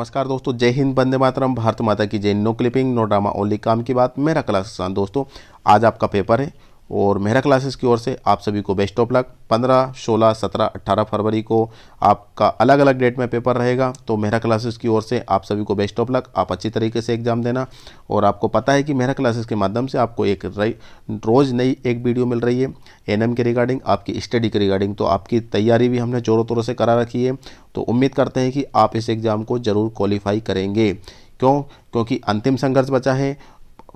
नमस्कार दोस्तों जय हिंद बंदे मातरम भारत माता की जय no clipping no drama only काम की बात मेरा कला दोस्तों आज आपका पेपर है और मेहरा क्लासेस की ओर से आप सभी को बेस्ट ऑफ लक 15, 16, 17, 18 फरवरी को आपका अलग अलग डेट में पेपर रहेगा तो मेहरा क्लासेस की ओर से आप सभी को बेस्ट ऑफ लक आप अच्छी तरीके से एग्ज़ाम देना और आपको पता है कि मेहरा क्लासेस के माध्यम से आपको एक रोज़ नई एक वीडियो मिल रही है एन के रिगार्डिंग आपकी स्टडी के रिगार्डिंग तो आपकी तैयारी भी हमने जोरों तोरों से करा रखी है तो उम्मीद करते हैं कि आप इस एग्ज़ाम को ज़रूर क्वालिफाई करेंगे क्यों क्योंकि अंतिम संघर्ष बचा है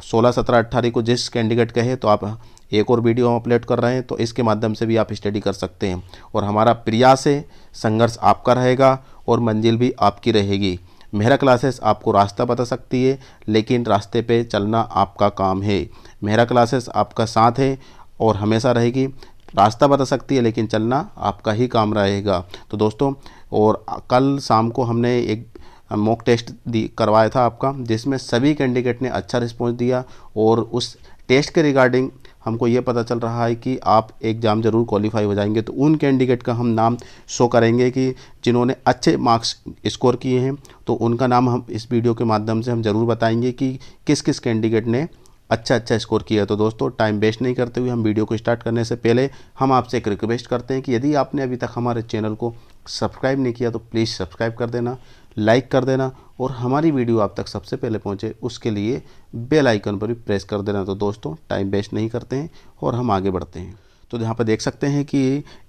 सोलह सत्रह अट्ठारह को जिस कैंडिडेट कहे तो आप एक और वीडियो हम अपलोड कर रहे हैं तो इसके माध्यम से भी आप स्टडी कर सकते हैं और हमारा प्रयास है संघर्ष आपका रहेगा और मंजिल भी आपकी रहेगी मेहरा क्लासेस आपको रास्ता बता सकती है लेकिन रास्ते पे चलना आपका काम है मेहरा क्लासेस आपका साथ है और हमेशा रहेगी रास्ता बता सकती है लेकिन चलना आपका ही काम रहेगा तो दोस्तों और कल शाम को हमने एक मॉक टेस्ट दी करवाया था आपका जिसमें सभी कैंडिडेट ने अच्छा रिस्पॉन्स दिया और उस टेस्ट के रिगार्डिंग हमको ये पता चल रहा है कि आप एग्ज़ाम ज़रूर क्वालिफाई हो जाएंगे तो उन कैंडिडेट का हम नाम शो करेंगे कि जिन्होंने अच्छे मार्क्स स्कोर किए हैं तो उनका नाम हम इस वीडियो के माध्यम से हम ज़रूर बताएंगे कि किस किस कैंडिडेट ने अच्छा अच्छा स्कोर किया तो दोस्तों टाइम वेस्ट नहीं करते हुए हम वीडियो को स्टार्ट करने से पहले हम आपसे एक रिक्वेस्ट करते हैं कि यदि आपने अभी तक हमारे चैनल को सब्सक्राइब नहीं किया तो प्लीज़ सब्सक्राइब कर देना लाइक कर देना और हमारी वीडियो आप तक सबसे पहले पहुंचे उसके लिए बेल आइकन पर भी प्रेस कर देना तो दोस्तों टाइम वेस्ट नहीं करते हैं और हम आगे बढ़ते हैं तो यहाँ पर देख सकते हैं कि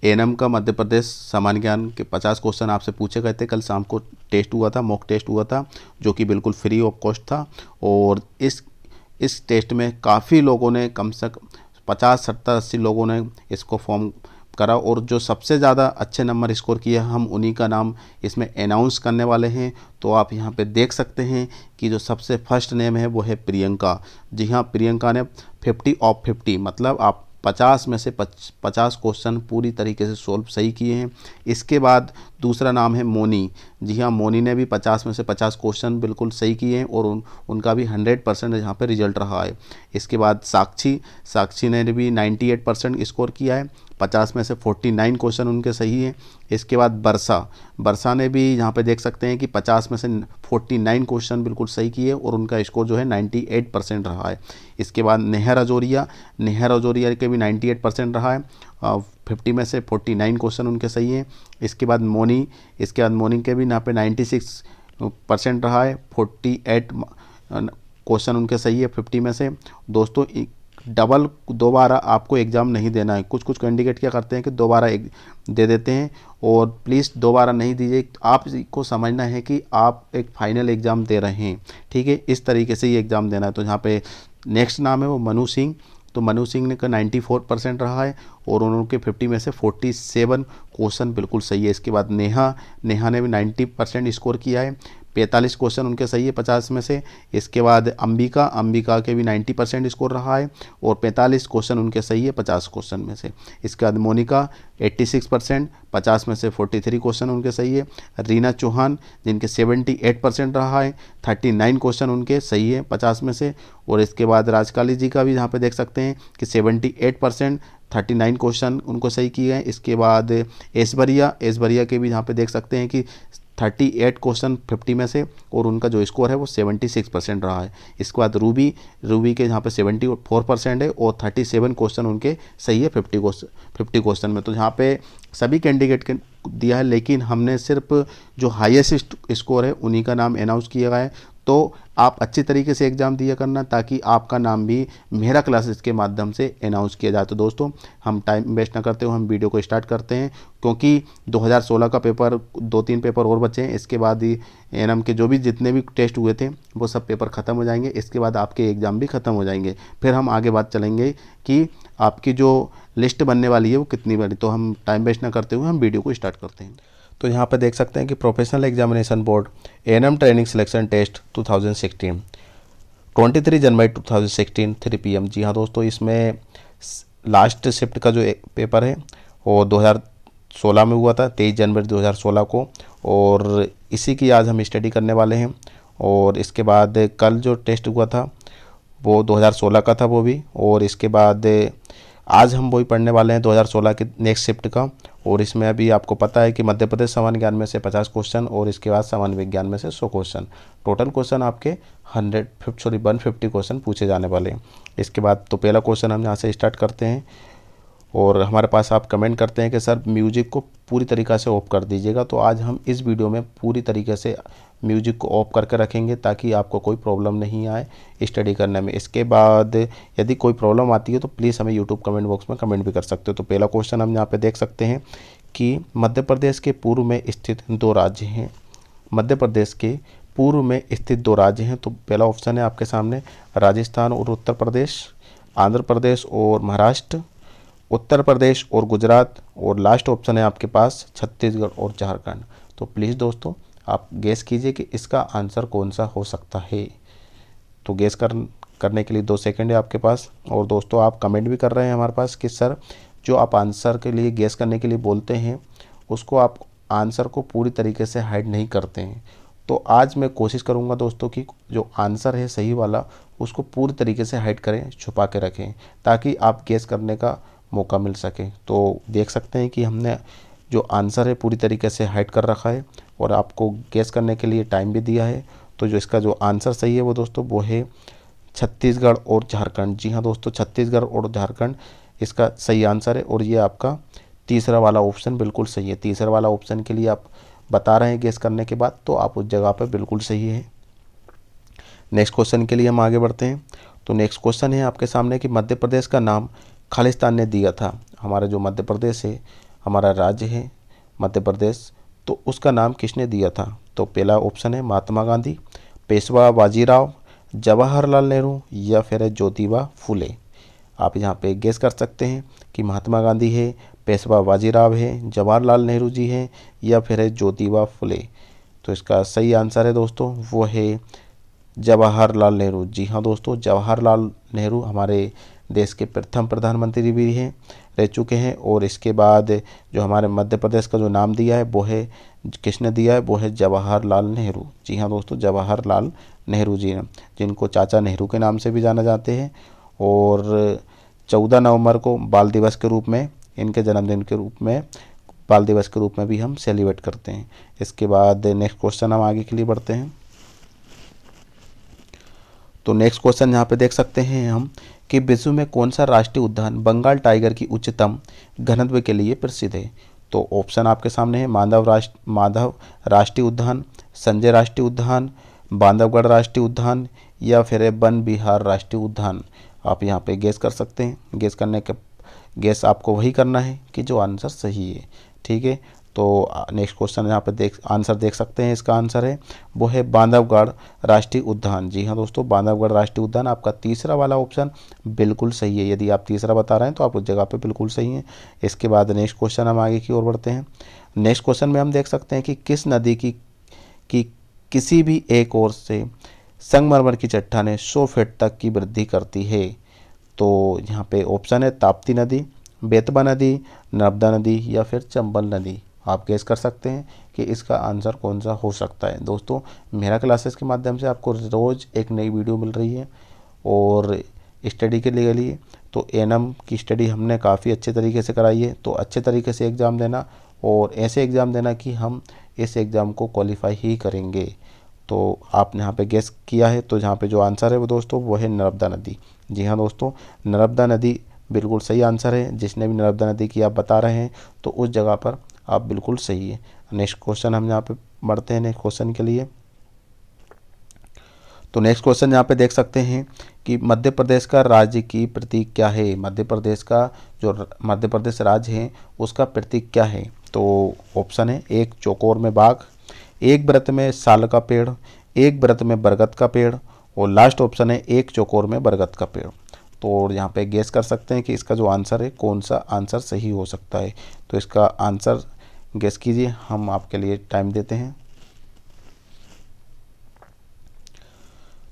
एनएम का मध्य प्रदेश सामान्य ज्ञान के 50 क्वेश्चन आपसे पूछे गए थे कल शाम को टेस्ट हुआ था मॉक टेस्ट हुआ था जो कि बिल्कुल फ्री ऑफ कॉस्ट था और इस इस टेस्ट में काफ़ी लोगों ने कम से कम पचास सत्तर अस्सी लोगों ने इसको फॉर्म करा और जो सबसे ज़्यादा अच्छे नंबर स्कोर किया हम उन्हीं का नाम इसमें अनाउंस करने वाले हैं तो आप यहाँ पे देख सकते हैं कि जो सबसे फर्स्ट नेम है वो है प्रियंका जी हाँ प्रियंका ने 50 ऑफ 50 मतलब आप पचास में से 50 पचास क्वेश्चन पूरी तरीके से सोल्व सही किए हैं इसके बाद दूसरा नाम है मोनी जी हाँ मोनी ने भी 50 में से 50 क्वेश्चन बिल्कुल सही किए हैं और उन उनका भी 100 परसेंट यहाँ पर रिजल्ट रहा है इसके बाद साक्षी साक्षी ने भी 98 परसेंट स्कोर किया है 50 में से 49 क्वेश्चन उनके सही हैं इसके बाद बरसा बरसा ने भी यहाँ पे देख सकते हैं कि 50 में से 49 क्वेश्चन बिल्कुल सही किए और उनका स्कोर जो है 98 परसेंट रहा है इसके बाद नेहर अजोरिया नेहर अजोरिया के भी 98 परसेंट रहा है फिफ्टी में से फोर्टी नाइन क्वेश्चन उनके सही हैं इसके बाद मोनी इसके बाद मोनी के भी यहाँ पे नाइन्टी सिक्स परसेंट रहा है फोर्टी एट क्वेश्चन उनके सही है फिफ्टी में से दोस्तों डबल दोबारा आपको एग्ज़ाम नहीं देना है कुछ कुछ कैंडिडेट क्या करते हैं कि दोबारा एक दे देते हैं और प्लीज़ दोबारा नहीं दीजिए आपको समझना है कि आप एक फ़ाइनल एग्ज़ाम दे रहे हैं ठीक है इस तरीके से ये एग्ज़ाम देना है तो यहाँ पे नेक्स्ट नाम है वो मनु सिंह तो मनु सिंह ने का 94 परसेंट रहा है और उनके 50 में से 47 क्वेश्चन बिल्कुल सही है इसके बाद नेहा नेहा ने भी 90 परसेंट स्कोर किया है पैंतालीस क्वेश्चन उनके सही है पचास में से इसके बाद अंबिका अंबिका के भी नाइन्टी परसेंट स्कोर रहा है और पैंतालीस क्वेश्चन उनके सही है पचास क्वेश्चन में से इसके बाद मोनिका एट्टी सिक्स परसेंट पचास में से फोर्टी थ्री क्वेश्चन उनके सही है रीना चौहान जिनके सेवेंटी एट परसेंट रहा है थर्टी नाइन क्वेश्चन उनके सही है पचास में से और इसके बाद राजकाली जी का भी यहाँ पर देख सकते हैं कि seventy eight percent thirty nine question उनको सही किए हैं इसके बाद एसबरिया एसबरिया के भी यहाँ पे देख सकते हैं कि थर्टी एट क्वेश्चन फिफ्टी में से और उनका जो स्कोर है वो सेवेंटी सिक्स परसेंट रहा है इसके बाद रूबी रूबी के यहाँ पे सेवेंटी फोर परसेंट है और थर्टी सेवन क्वेश्चन उनके सही है फिफ्टी क्वेश्चन फिफ्टी क्वेश्चन में तो यहाँ पे सभी कैंडिडेट के दिया है लेकिन हमने सिर्फ जो हाइस्ट स्कोर है उन्हीं का नाम अनाउंस किया गया है तो आप अच्छे तरीके से एग्ज़ाम दिया करना ताकि आपका नाम भी मेरा क्लासेस के माध्यम से अनाउंस किया जाए तो दोस्तों हम टाइम वेस्ट ना करते हुए हम वीडियो को स्टार्ट करते हैं क्योंकि 2016 का पेपर दो तीन पेपर और बचे हैं इसके बाद ही एन के जो भी जितने भी टेस्ट हुए थे वो सब पेपर ख़त्म हो जाएंगे इसके बाद आपके एग्ज़ाम भी ख़त्म हो जाएंगे फिर हम आगे बात चलेंगे कि आपकी जो लिस्ट बनने वाली है वो कितनी बनी तो हम टाइम वेस्ट ना करते हुए हम वीडियो को स्टार्ट करते हैं तो यहाँ पर देख सकते हैं कि professional examination board and training selection test 2016 23 जनवरी 2016 पी एम जी हाँ दोस्तों इसमें लास्ट शिफ्ट का जो पेपर है वो 2016 में हुआ था 23 जनवरी 2016 को और इसी की आज हम स्टडी करने वाले हैं और इसके बाद कल जो टेस्ट हुआ था वो 2016 का था वो भी और इसके बाद आज हम वही पढ़ने वाले हैं 2016 के नेक्स्ट शिफ्ट का और इसमें अभी आपको पता है कि मध्य प्रदेश सामान्य ज्ञान में से पचास क्वेश्चन और इसके बाद सामान्य विज्ञान में से सौ क्वेश्चन टोटल क्वेश्चन आपके hundred sorry one fifty question पूछे जाने वाले हैं इसके बाद तो पहला क्वेश्चन हम यहाँ से स्टार्ट करते हैं और हमारे पास आप कमेंट करते हैं कि सर म्यूजिक को पूरी तरीक़ा से ऑफ कर दीजिएगा तो आज हम इस वीडियो में पूरी तरीके से म्यूजिक को ऑफ करके रखेंगे ताकि आपको कोई प्रॉब्लम नहीं आए स्टडी करने में इसके बाद यदि कोई प्रॉब्लम आती है तो प्लीज़ हमें यूट्यूब कमेंट बॉक्स में कमेंट भी कर सकते हो तो पहला क्वेश्चन हम यहाँ पर देख सकते हैं कि मध्य प्रदेश के पूर्व में स्थित दो राज्य हैं मध्य प्रदेश के पूर्व में स्थित दो राज्य हैं तो पहला ऑप्शन है आपके सामने राजस्थान और उत्तर प्रदेश आंध्र प्रदेश और महाराष्ट्र उत्तर प्रदेश और गुजरात और लास्ट ऑप्शन है आपके पास छत्तीसगढ़ और झारखंड तो प्लीज़ दोस्तों आप गैस कीजिए कि इसका आंसर कौन सा हो सकता है तो गैस कर करने के लिए दो सेकंड है आपके पास और दोस्तों आप कमेंट भी कर रहे हैं हमारे पास कि सर जो आप आंसर के लिए गैस करने के लिए बोलते हैं उसको आप आंसर को पूरी तरीके से हाइड नहीं करते हैं तो आज मैं कोशिश करूँगा दोस्तों कि जो आंसर है सही वाला उसको पूरी तरीके से हाइड करें छुपा के रखें ताकि आप गैस करने का मौका मिल सके तो देख सकते हैं कि हमने जो आंसर है पूरी तरीके से हाइड कर रखा है और आपको गैस करने के लिए टाइम भी दिया है तो जो इसका जो आंसर सही है वो दोस्तों वो है छत्तीसगढ़ और झारखंड जी हाँ दोस्तों छत्तीसगढ़ और झारखंड इसका सही आंसर है और ये आपका तीसरा वाला ऑप्शन बिल्कुल सही है तीसरा वाला ऑप्शन के लिए आप बता रहे हैं गैस करने के बाद तो आप उस जगह पर बिल्कुल सही है नेक्स्ट क्वेश्चन के लिए हम आगे बढ़ते हैं तो नेक्स्ट क्वेश्चन है आपके सामने कि मध्य प्रदेश का नाम खालिस्तान ने दिया था हमारा जो मध्य प्रदेश है हमारा राज्य है मध्य प्रदेश तो उसका नाम किसने दिया था तो पहला ऑप्शन है महात्मा गांधी पेशवा बाजीराव जवाहरलाल नेहरू या फिर है ज्योतिबा फूले आप यहाँ पे गेस कर सकते हैं कि महात्मा गांधी है पेशवा बाजीराव है जवाहरलाल नेहरू जी हैं या फिर है ज्योतिबा फुले तो इसका सही आंसर है दोस्तों वो है जवाहरलाल नेहरू जी हाँ दोस्तों जवाहरलाल नेहरू हमारे देश के प्रथम प्रधानमंत्री भी हैं रह चुके हैं और इसके बाद जो हमारे मध्य प्रदेश का जो नाम दिया है वो है किसने दिया है वो है जवाहरलाल नेहरू जी हाँ दोस्तों जवाहरलाल नेहरू जी जिनको चाचा नेहरू के नाम से भी जाना जाते हैं और चौदह नवंबर को बाल दिवस के रूप में इनके जन्मदिन के रूप में बाल दिवस के रूप में भी हम सेलिब्रेट करते हैं इसके बाद नेक्स्ट क्वेश्चन हम आगे के लिए बढ़ते हैं तो नेक्स्ट क्वेश्चन यहाँ पे देख सकते हैं हम कि विश्व में कौन सा राष्ट्रीय उद्यान बंगाल टाइगर की उच्चतम घनत्व के लिए प्रसिद्ध है तो ऑप्शन आपके सामने है माधव राष्ट्र माधव राष्ट्रीय उद्यान संजय राष्ट्रीय उद्यान बांधवगढ़ राष्ट्रीय उद्यान या फिर है वन बिहार राष्ट्रीय उद्यान आप यहाँ पे गैस कर सकते हैं गैस करने के गैस आपको वही करना है कि जो आंसर सही है ठीक है तो नेक्स्ट क्वेश्चन यहाँ पे देख आंसर देख सकते हैं इसका आंसर है वो है बांधवगढ़ राष्ट्रीय उद्यान जी हाँ दोस्तों बांधवगढ़ राष्ट्रीय उद्यान आपका तीसरा वाला ऑप्शन बिल्कुल सही है यदि आप तीसरा बता रहे हैं तो आप उस जगह पर बिल्कुल सही हैं इसके बाद नेक्स्ट क्वेश्चन हम आगे की ओर बढ़ते हैं नेक्स्ट क्वेश्चन में हम देख सकते हैं कि किस नदी की, की किसी भी एक ओर से संगमरमर की चट्टाने सौ फीट तक की वृद्धि करती है तो यहाँ पे ऑप्शन है ताप्ती नदी बेतबा नदी नर्मदा नदी या फिर चंबल नदी आप गेस कर सकते हैं कि इसका आंसर कौन सा हो सकता है दोस्तों मेरा क्लासेस के माध्यम से आपको रोज़ एक नई वीडियो मिल रही है और स्टडी के लिए लिए तो एनम की स्टडी हमने काफ़ी अच्छे तरीके से कराई है तो अच्छे तरीके से एग्ज़ाम देना और ऐसे एग्ज़ाम देना कि हम इस एग्ज़ाम को क्वालिफाई ही करेंगे तो आपने यहाँ पे गेस किया है तो जहाँ पे जो आंसर है वो दोस्तों वो है नर्मदा नदी जी हाँ दोस्तों नर्मदा नदी बिल्कुल सही आंसर है जिसने भी नर्मदा नदी की आप बता रहे हैं तो उस जगह पर आप बिल्कुल सही है नेक्स्ट क्वेश्चन हम यहाँ पे बढ़ते हैं नेक्स्ट क्वेश्चन के लिए तो नेक्स्ट क्वेश्चन यहाँ पे देख सकते हैं कि मध्य प्रदेश का राज्य की प्रतीक क्या है मध्य प्रदेश का जो मध्य प्रदेश राज्य है उसका प्रतीक क्या है तो ऑप्शन है एक चौकोर में बाघ एक व्रत में साल का पेड़ एक व्रत में बरगद का पेड़ और लास्ट ऑप्शन है एक चौकोर में बरगद का पेड़ तो यहाँ पे गेस कर सकते हैं कि इसका जो आंसर है कौन सा आंसर सही हो सकता है तो इसका आंसर गेस कीजिए हम आपके लिए टाइम देते हैं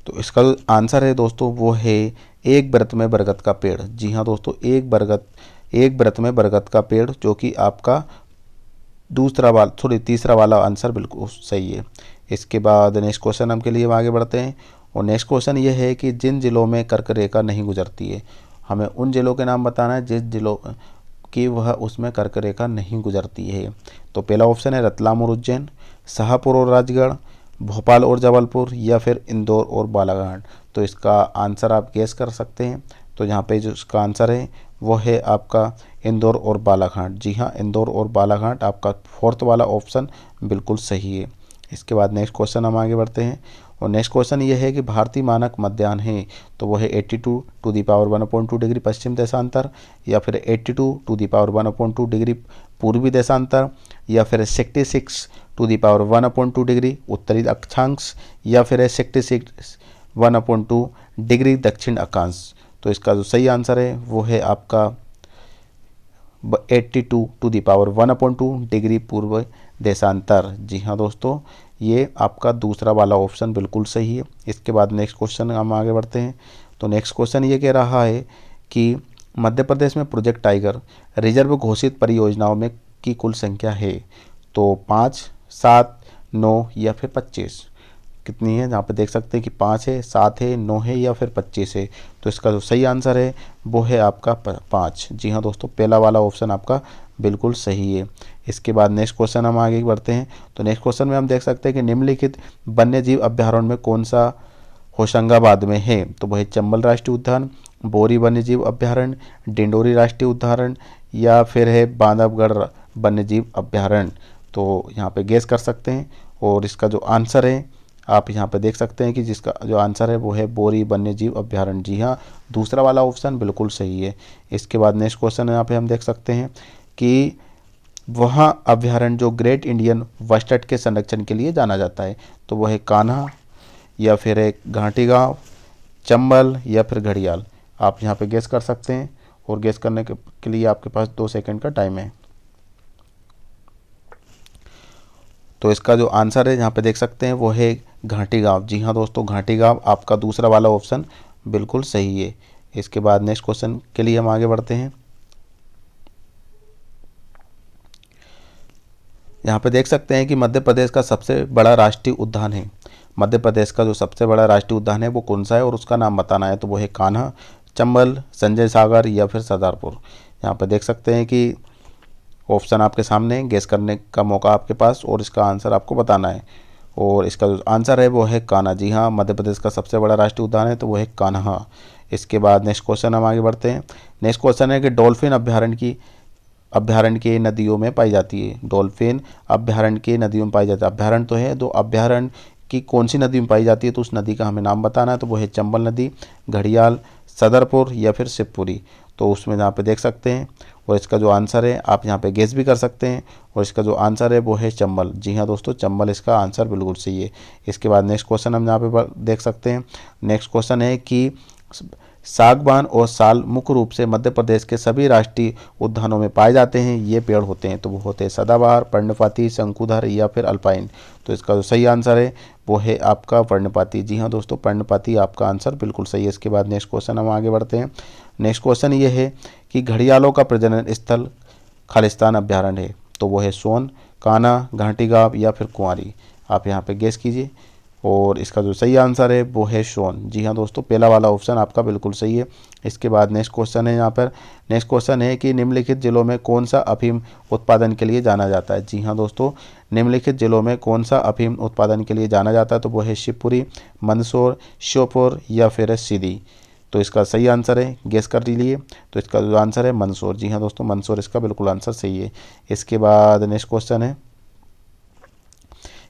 तो इसका आंसर है दोस्तों वो है एक व्रत में बरगद का पेड़ जी हाँ दोस्तों एक बरगद एक व्रत में बरगद का पेड़ जो कि आपका दूसरा वाला सॉरी तीसरा वाला आंसर बिल्कुल सही है इसके बाद नेक्स्ट क्वेश्चन हम के लिए आगे बढ़ते हैं और नेक्स्ट क्वेश्चन ये है कि जिन जिलों में कर्क रेखा नहीं गुजरती है हमें उन जिलों के नाम बताना है जिस जिलों कि वह उसमें कर्क रेखा नहीं गुजरती है तो पहला ऑप्शन है रतलाम और उज्जैन शाहपुर और राजगढ़ भोपाल और जबलपुर या फिर इंदौर और बालाघाट तो इसका आंसर आप गैस कर सकते हैं तो यहाँ पे जो इसका आंसर है वो है आपका इंदौर और बालाघाट जी हाँ इंदौर और बालाघाट आपका फोर्थ वाला ऑप्शन बिल्कुल सही है इसके बाद नेक्स्ट क्वेश्चन हम आगे बढ़ते हैं और नेक्स्ट क्वेश्चन ये है कि भारतीय मानक मध्यान्ह है तो वो है 82 two to the power one point two degree पश्चिम देशांतर या फिर 82 two to the power one point two degree पूर्वी देशांतर या फिर 66 six to the power one appoint two degree उत्तरी अक्षांश या फिर sixty six one point two degree दक्षिण अक्षांश तो इसका जो सही आंसर है वो है आपका eighty two to the power one appoint two degree पूर्व देशांतर जी हाँ दोस्तों ये आपका दूसरा वाला ऑप्शन बिल्कुल सही है इसके बाद नेक्स्ट क्वेश्चन हम आगे बढ़ते हैं तो नेक्स्ट क्वेश्चन ये कह रहा है कि मध्य प्रदेश में प्रोजेक्ट टाइगर रिजर्व घोषित परियोजनाओं में की कुल संख्या है तो पाँच सात नौ या फिर पच्चीस कितनी है जहाँ पे देख सकते हैं कि पाँच है सात है नौ है या फिर पच्चीस है तो इसका जो सही आंसर है वो है आपका पाँच जी हाँ दोस्तों पहला वाला ऑप्शन आपका बिल्कुल सही है इसके बाद नेक्स्ट क्वेश्चन हम आगे बढ़ते हैं तो नेक्स्ट क्वेश्चन में हम देख सकते हैं कि निम्नलिखित वन्य जीव अभ्यारण्य में कौन सा होशंगाबाद में है तो वह चंबल राष्ट्रीय उद्यान बोरी वन्यजीव अभ्यारण्य डिंडोरी राष्ट्रीय उद्यारण या फिर है बांधवगढ़ वन्यजीव अभ्यारण्य तो यहाँ पे गैस कर सकते हैं और इसका जो आंसर है आप यहाँ पे देख सकते हैं कि जिसका जो आंसर है वो है बोरी वन्यजीव अभ्यारण्य जी हाँ दूसरा वाला ऑप्शन बिल्कुल सही है इसके बाद नेक्स्ट क्वेश्चन यहाँ पर हम देख सकते हैं कि वह अभ्यारण्य जो ग्रेट इंडियन वस्टर्ड के संरक्षण के लिए जाना जाता है तो वह है कान्हा या फिर है घाटी गाँव चंबल या फिर घड़ियाल आप यहाँ पे गैस कर सकते हैं और गैस करने के, के लिए आपके पास दो सेकंड का टाइम है तो इसका जो आंसर है यहाँ पे देख सकते हैं वो है घाटी गाँव जी हाँ दोस्तों घाटी गाँव आपका दूसरा वाला ऑप्शन बिल्कुल सही है इसके बाद नेक्स्ट क्वेश्चन के लिए हम आगे बढ़ते हैं यहाँ पे देख सकते हैं कि मध्य प्रदेश का सबसे बड़ा राष्ट्रीय उद्यान है मध्य प्रदेश का जो सबसे बड़ा राष्ट्रीय उद्यान है वो कौन सा है और उसका नाम बताना है तो वो है कान्हा चंबल संजय सागर या फिर सरदारपुर यहाँ पर देख सकते हैं कि ऑप्शन आपके सामने गैस करने का मौका आपके पास और इसका आंसर आपको बताना है और इसका जो आंसर है वो है कान्हा जी हाँ मध्य प्रदेश का सबसे बड़ा राष्ट्रीय उद्यान है तो वो है कान्हा इसके बाद नेक्स्ट क्वेश्चन हम आगे बढ़ते हैं नेक्स्ट क्वेश्चन है कि डॉल्फिन अभ्यारण्य की अभ्यारण्य के नदियों में पाई जाती है डॉल्फिन अभ्यारण्य के नदियों में पाई जाती है अभ्यारण्य तो है तो अभ्यारण्य की कौन सी नदी में पाई जाती है तो उस नदी का हमें नाम बताना है तो वो है चंबल नदी घड़ियाल सदरपुर या फिर शिवपुरी तो उसमें यहाँ पे देख सकते हैं और इसका जो आंसर है आप यहाँ पे गेस भी कर सकते हैं और इसका जो आंसर है वो है चंबल जी हाँ दोस्तों चंबल इसका आंसर बिल्कुल सही है इसके बाद नेक्स्ट क्वेश्चन हम यहाँ पे देख सकते हैं नेक्स्ट क्वेश्चन है कि सागवान और साल मुख्य रूप से मध्य प्रदेश के सभी राष्ट्रीय उद्यानों में पाए जाते हैं ये पेड़ होते हैं तो वो होते हैं सदाबहार पर्णपाती शंकुधर या फिर अल्पाइन तो इसका जो सही आंसर है वो है आपका पर्णपाती जी हाँ दोस्तों पर्णपाती आपका आंसर बिल्कुल सही है इसके बाद नेक्स्ट क्वेश्चन हम आगे बढ़ते हैं नेक्स्ट क्वेश्चन ये है कि घड़ियालों का प्रजनन स्थल खालिस्तान अभ्यारण्य है तो वो है सोन काना घाटीगांव या फिर कुंवारी आप यहाँ पर गैस कीजिए और इसका जो सही आंसर है वो है शोन जी हाँ दोस्तों पहला वाला ऑप्शन आपका बिल्कुल सही है इसके बाद नेक्स्ट क्वेश्चन है यहाँ पर नेक्स्ट क्वेश्चन है कि निम्नलिखित जिलों में कौन सा अफीम उत्पादन के लिए जाना जाता है जी हाँ दोस्तों निम्नलिखित जिलों में कौन सा अफीम उत्पादन के लिए जाना जाता है तो वो है शिवपुरी मंदसौर श्योपुर या फिर सीधी तो इसका सही आंसर है गेस कर लीजिए तो इसका जो आंसर है मंदसौर जी हाँ दोस्तों मंदसौर इसका बिल्कुल आंसर सही है इसके बाद नेक्स्ट क्वेश्चन है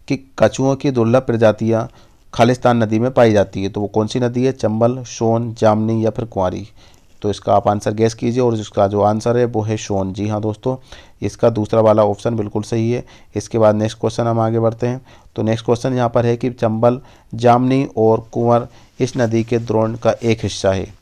कि कछुओं की दुर्लभ प्रजातियाँ खालिस्तान नदी में पाई जाती है तो वो कौन सी नदी है चंबल सोन जामनी या फिर कुंवारी तो इसका आप आंसर गैस कीजिए और इसका जो आंसर है वो है शोन जी हाँ दोस्तों इसका दूसरा वाला ऑप्शन बिल्कुल सही है इसके बाद नेक्स्ट क्वेश्चन हम आगे बढ़ते हैं तो नेक्स्ट क्वेश्चन यहाँ पर है कि चंबल जामनी और कुंवर इस नदी के द्रोण का एक हिस्सा है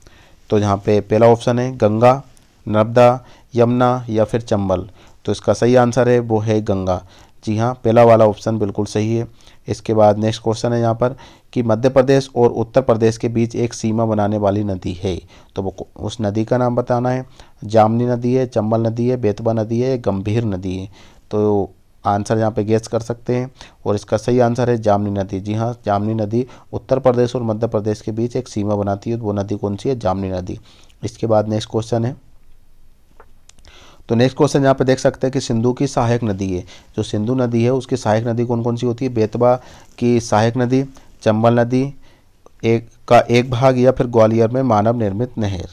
तो यहाँ पे पहला ऑप्शन है गंगा नर्मदा यमुना या फिर चंबल तो इसका सही आंसर है वो है गंगा जी हाँ पहला वाला ऑप्शन बिल्कुल सही है इसके बाद नेक्स्ट क्वेश्चन है यहाँ पर कि मध्य प्रदेश और उत्तर प्रदेश के बीच एक सीमा बनाने वाली नदी है तो वो उस नदी का नाम बताना है जामनी नदी है चंबल नदी है बेतवा नदी है गंभीर नदी है तो आंसर यहाँ पे गेस कर सकते हैं और इसका सही आंसर है जामनी नदी जी हाँ जामनी नदी उत्तर प्रदेश और मध्य प्रदेश के बीच एक सीमा बनाती है वो नदी कौन सी है जामनी नदी इसके बाद नेक्स्ट क्वेश्चन है तो नेक्स्ट क्वेश्चन यहाँ पे देख सकते हैं कि सिंधु की सहायक नदी है जो सिंधु नदी है उसकी सहायक नदी कौन कौन सी होती है बेतवा की सहायक नदी चंबल नदी एक का एक भाग या फिर ग्वालियर में मानव निर्मित नहर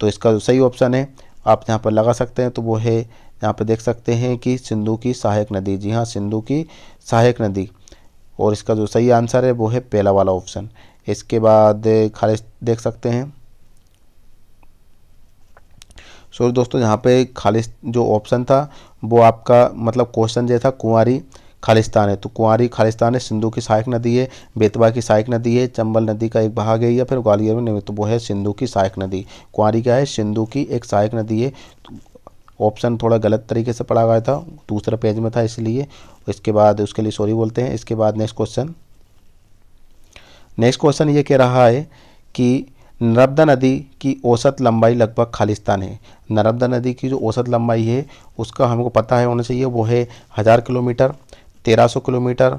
तो इसका जो सही ऑप्शन है आप यहाँ पर लगा सकते हैं तो वो है यहाँ पर देख सकते हैं कि सिंधु की सहायक नदी जी हाँ सिंधु की सहायक नदी और इसका जो सही आंसर है वो है पहला वाला ऑप्शन इसके बाद खालिज देख सकते हैं सो दोस्तों यहाँ पे खालिस जो ऑप्शन था वो आपका मतलब क्वेश्चन जो था कुंवारी खालिस्तान है तो कुंवारी खालिस्तान है सिंधु की सहायक नदी है बेतवा की सहायक नदी है चंबल नदी का एक भाग है या फिर ग्वालियर में निमित्त वो है सिंधु की सहायक नदी कुंवारी क्या है सिंधु की एक सहायक नदी है ऑप्शन थोड़ा गलत तरीके से पढ़ा गया था दूसरा पेज में था इसलिए इसके बाद उसके लिए सॉरी बोलते हैं इसके बाद नेक्स्ट क्वेश्चन नेक्स्ट क्वेश्चन ये कह रहा है कि नर्मदा नदी की औसत लंबाई लगभग खालिस्तान है नर्मदा नदी की जो औसत लंबाई है उसका हमको पता है होना चाहिए वो है हज़ार किलोमीटर तेरह सौ किलोमीटर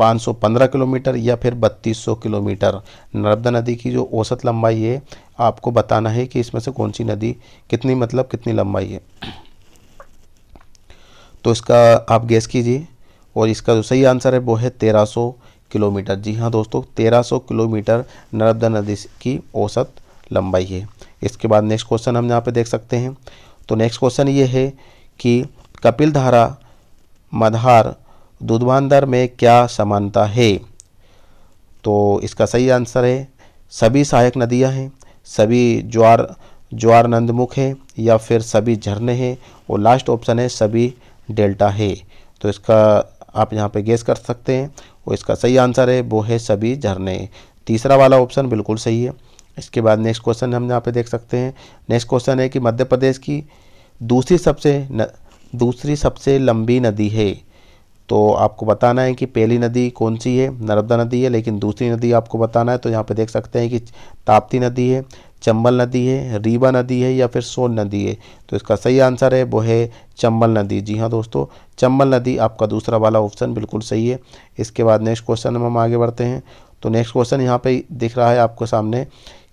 515 किलोमीटर या फिर 3200 किलोमीटर नर्मदा नदी की जो औसत लंबाई है आपको बताना है कि इसमें से कौन सी नदी कितनी मतलब कितनी लंबाई है तो इसका आप गैस कीजिए और इसका जो सही आंसर है वो है तेरह किलोमीटर जी हाँ दोस्तों 1300 किलोमीटर नर्मदा नदी की औसत लंबाई है इसके बाद नेक्स्ट क्वेश्चन हम यहाँ पे देख सकते हैं तो नेक्स्ट क्वेश्चन ये है कि कपिल धारा मधार दुधवान्धर में क्या समानता है तो इसका सही आंसर है सभी सहायक नदियाँ हैं सभी ज्वार ज्वार नंदमुख है या फिर सभी झरने हैं और लास्ट ऑप्शन है सभी डेल्टा है तो इसका आप यहाँ पे गेस कर सकते हैं वो इसका सही आंसर है वो है सभी झरने तीसरा वाला ऑप्शन बिल्कुल सही है इसके बाद नेक्स्ट क्वेश्चन हम यहाँ पे देख सकते हैं नेक्स्ट क्वेश्चन है कि मध्य प्रदेश की दूसरी सबसे न, दूसरी सबसे लंबी नदी है तो आपको बताना है कि पहली नदी कौन सी है नर्मदा नदी है लेकिन दूसरी नदी आपको बताना है तो यहाँ पे देख सकते हैं कि ताप्ती नदी है चंबल नदी है रीवा नदी है या फिर सोन नदी है तो इसका सही आंसर है वो है चंबल नदी जी हाँ दोस्तों चंबल नदी आपका दूसरा वाला ऑप्शन बिल्कुल सही है इसके बाद नेक्स्ट क्वेश्चन हम आगे बढ़ते हैं तो नेक्स्ट क्वेश्चन यहाँ पे दिख रहा है आपको सामने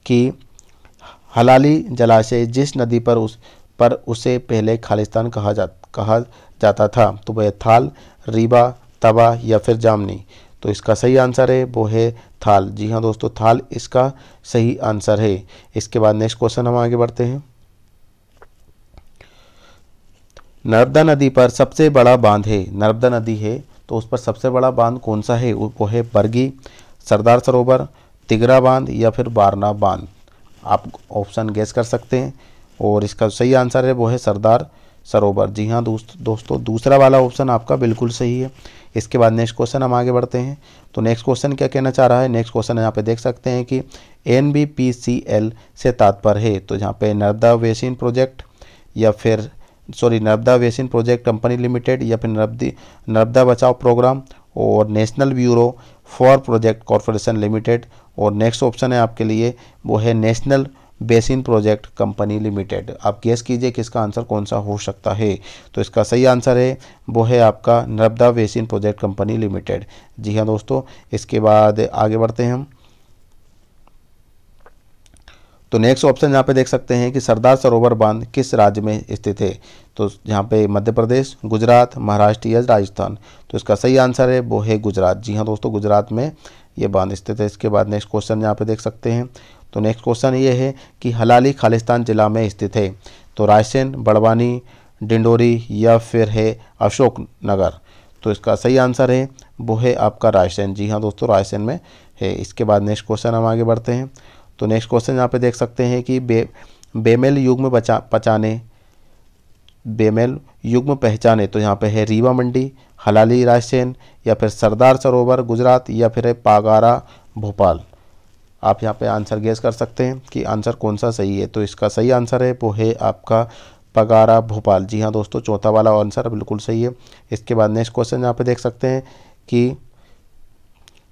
कि हलाली जलाशय जिस नदी पर उस पर उसे पहले खालिस्तान कहा जा कहा जाता था तो वह थाल रीवा तवा या फिर जामनी तो इसका सही आंसर है वो है थाल जी हाँ दोस्तों थाल इसका सही आंसर है इसके बाद नेक्स्ट क्वेश्चन हम आगे बढ़ते हैं नर्मदा नदी पर सबसे बड़ा बांध है नर्मदा नदी है तो उस पर सबसे बड़ा बांध कौन सा है वो है बर्गी सरदार सरोवर तिगरा बांध या फिर बारना बांध आप ऑप्शन गैस कर सकते हैं और इसका सही आंसर है वो है सरदार सरोवर जी हाँ दोस्त दोस्तों दूसरा वाला ऑप्शन आपका बिल्कुल सही है इसके बाद नेक्स्ट क्वेश्चन हम आगे बढ़ते हैं तो नेक्स्ट क्वेश्चन क्या कहना चाह रहा है नेक्स्ट क्वेश्चन यहाँ पे देख सकते हैं कि N B P C L से तात्पर्य है तो यहाँ पे नर्मदा वेसिन प्रोजेक्ट या फिर sorry Narmada basin project company limited या फिर नर्मदी नर्मदा बचाव प्रोग्राम और national bureau for project corporation limited और नेक्स्ट ऑप्शन है आपके लिए वो है national basin project company limited आप गेस कीजिए कि इसका आंसर कौन सा हो सकता है तो इसका सही आंसर है वो है आपका Narmada basin project company limited जी हाँ दोस्तों इसके बाद आगे बढ़ते हैं हम तो नेक्स्ट ऑप्शन यहाँ पे देख सकते हैं कि सरदार सरोवर बांध किस राज्य में स्थित है तो यहाँ पे मध्य प्रदेश गुजरात महाराष्ट्र या राजस्थान तो इसका सही आंसर है वो है गुजरात जी हाँ दोस्तों गुजरात में ये बांध स्थित है इसके बाद नेक्स्ट क्वेश्चन यहाँ पे देख सकते हैं तो नेक्स्ट क्वेश्चन ये है कि हलाली खालिस्तान ज़िला में स्थित है तो रायसेन बड़वानी डिंडोरी या फिर है अशोक नगर तो इसका सही आंसर है वो है आपका रायसेन जी हाँ दोस्तों रायसेन में है इसके बाद नेक्स्ट क्वेश्चन हम आगे बढ़ते हैं तो नेक्स्ट क्वेश्चन यहाँ पे देख सकते हैं कि बे बेमेल युग्म बचा पचाने बेमेल युग्म पहचाने तो यहाँ पे है रीवा मंडी हलाली रायसेन या फिर सरदार सरोवर गुजरात या फिर है पागारा भोपाल आप यहाँ पे आंसर गेस कर सकते हैं कि आंसर कौन सा सही है तो इसका सही आंसर है वो है आपका पगारा भोपाल जी हाँ दोस्तों चौथा वाला आंसर बिल्कुल सही है इसके बाद नेक्स्ट क्वेश्चन यहाँ पे देख सकते हैं कि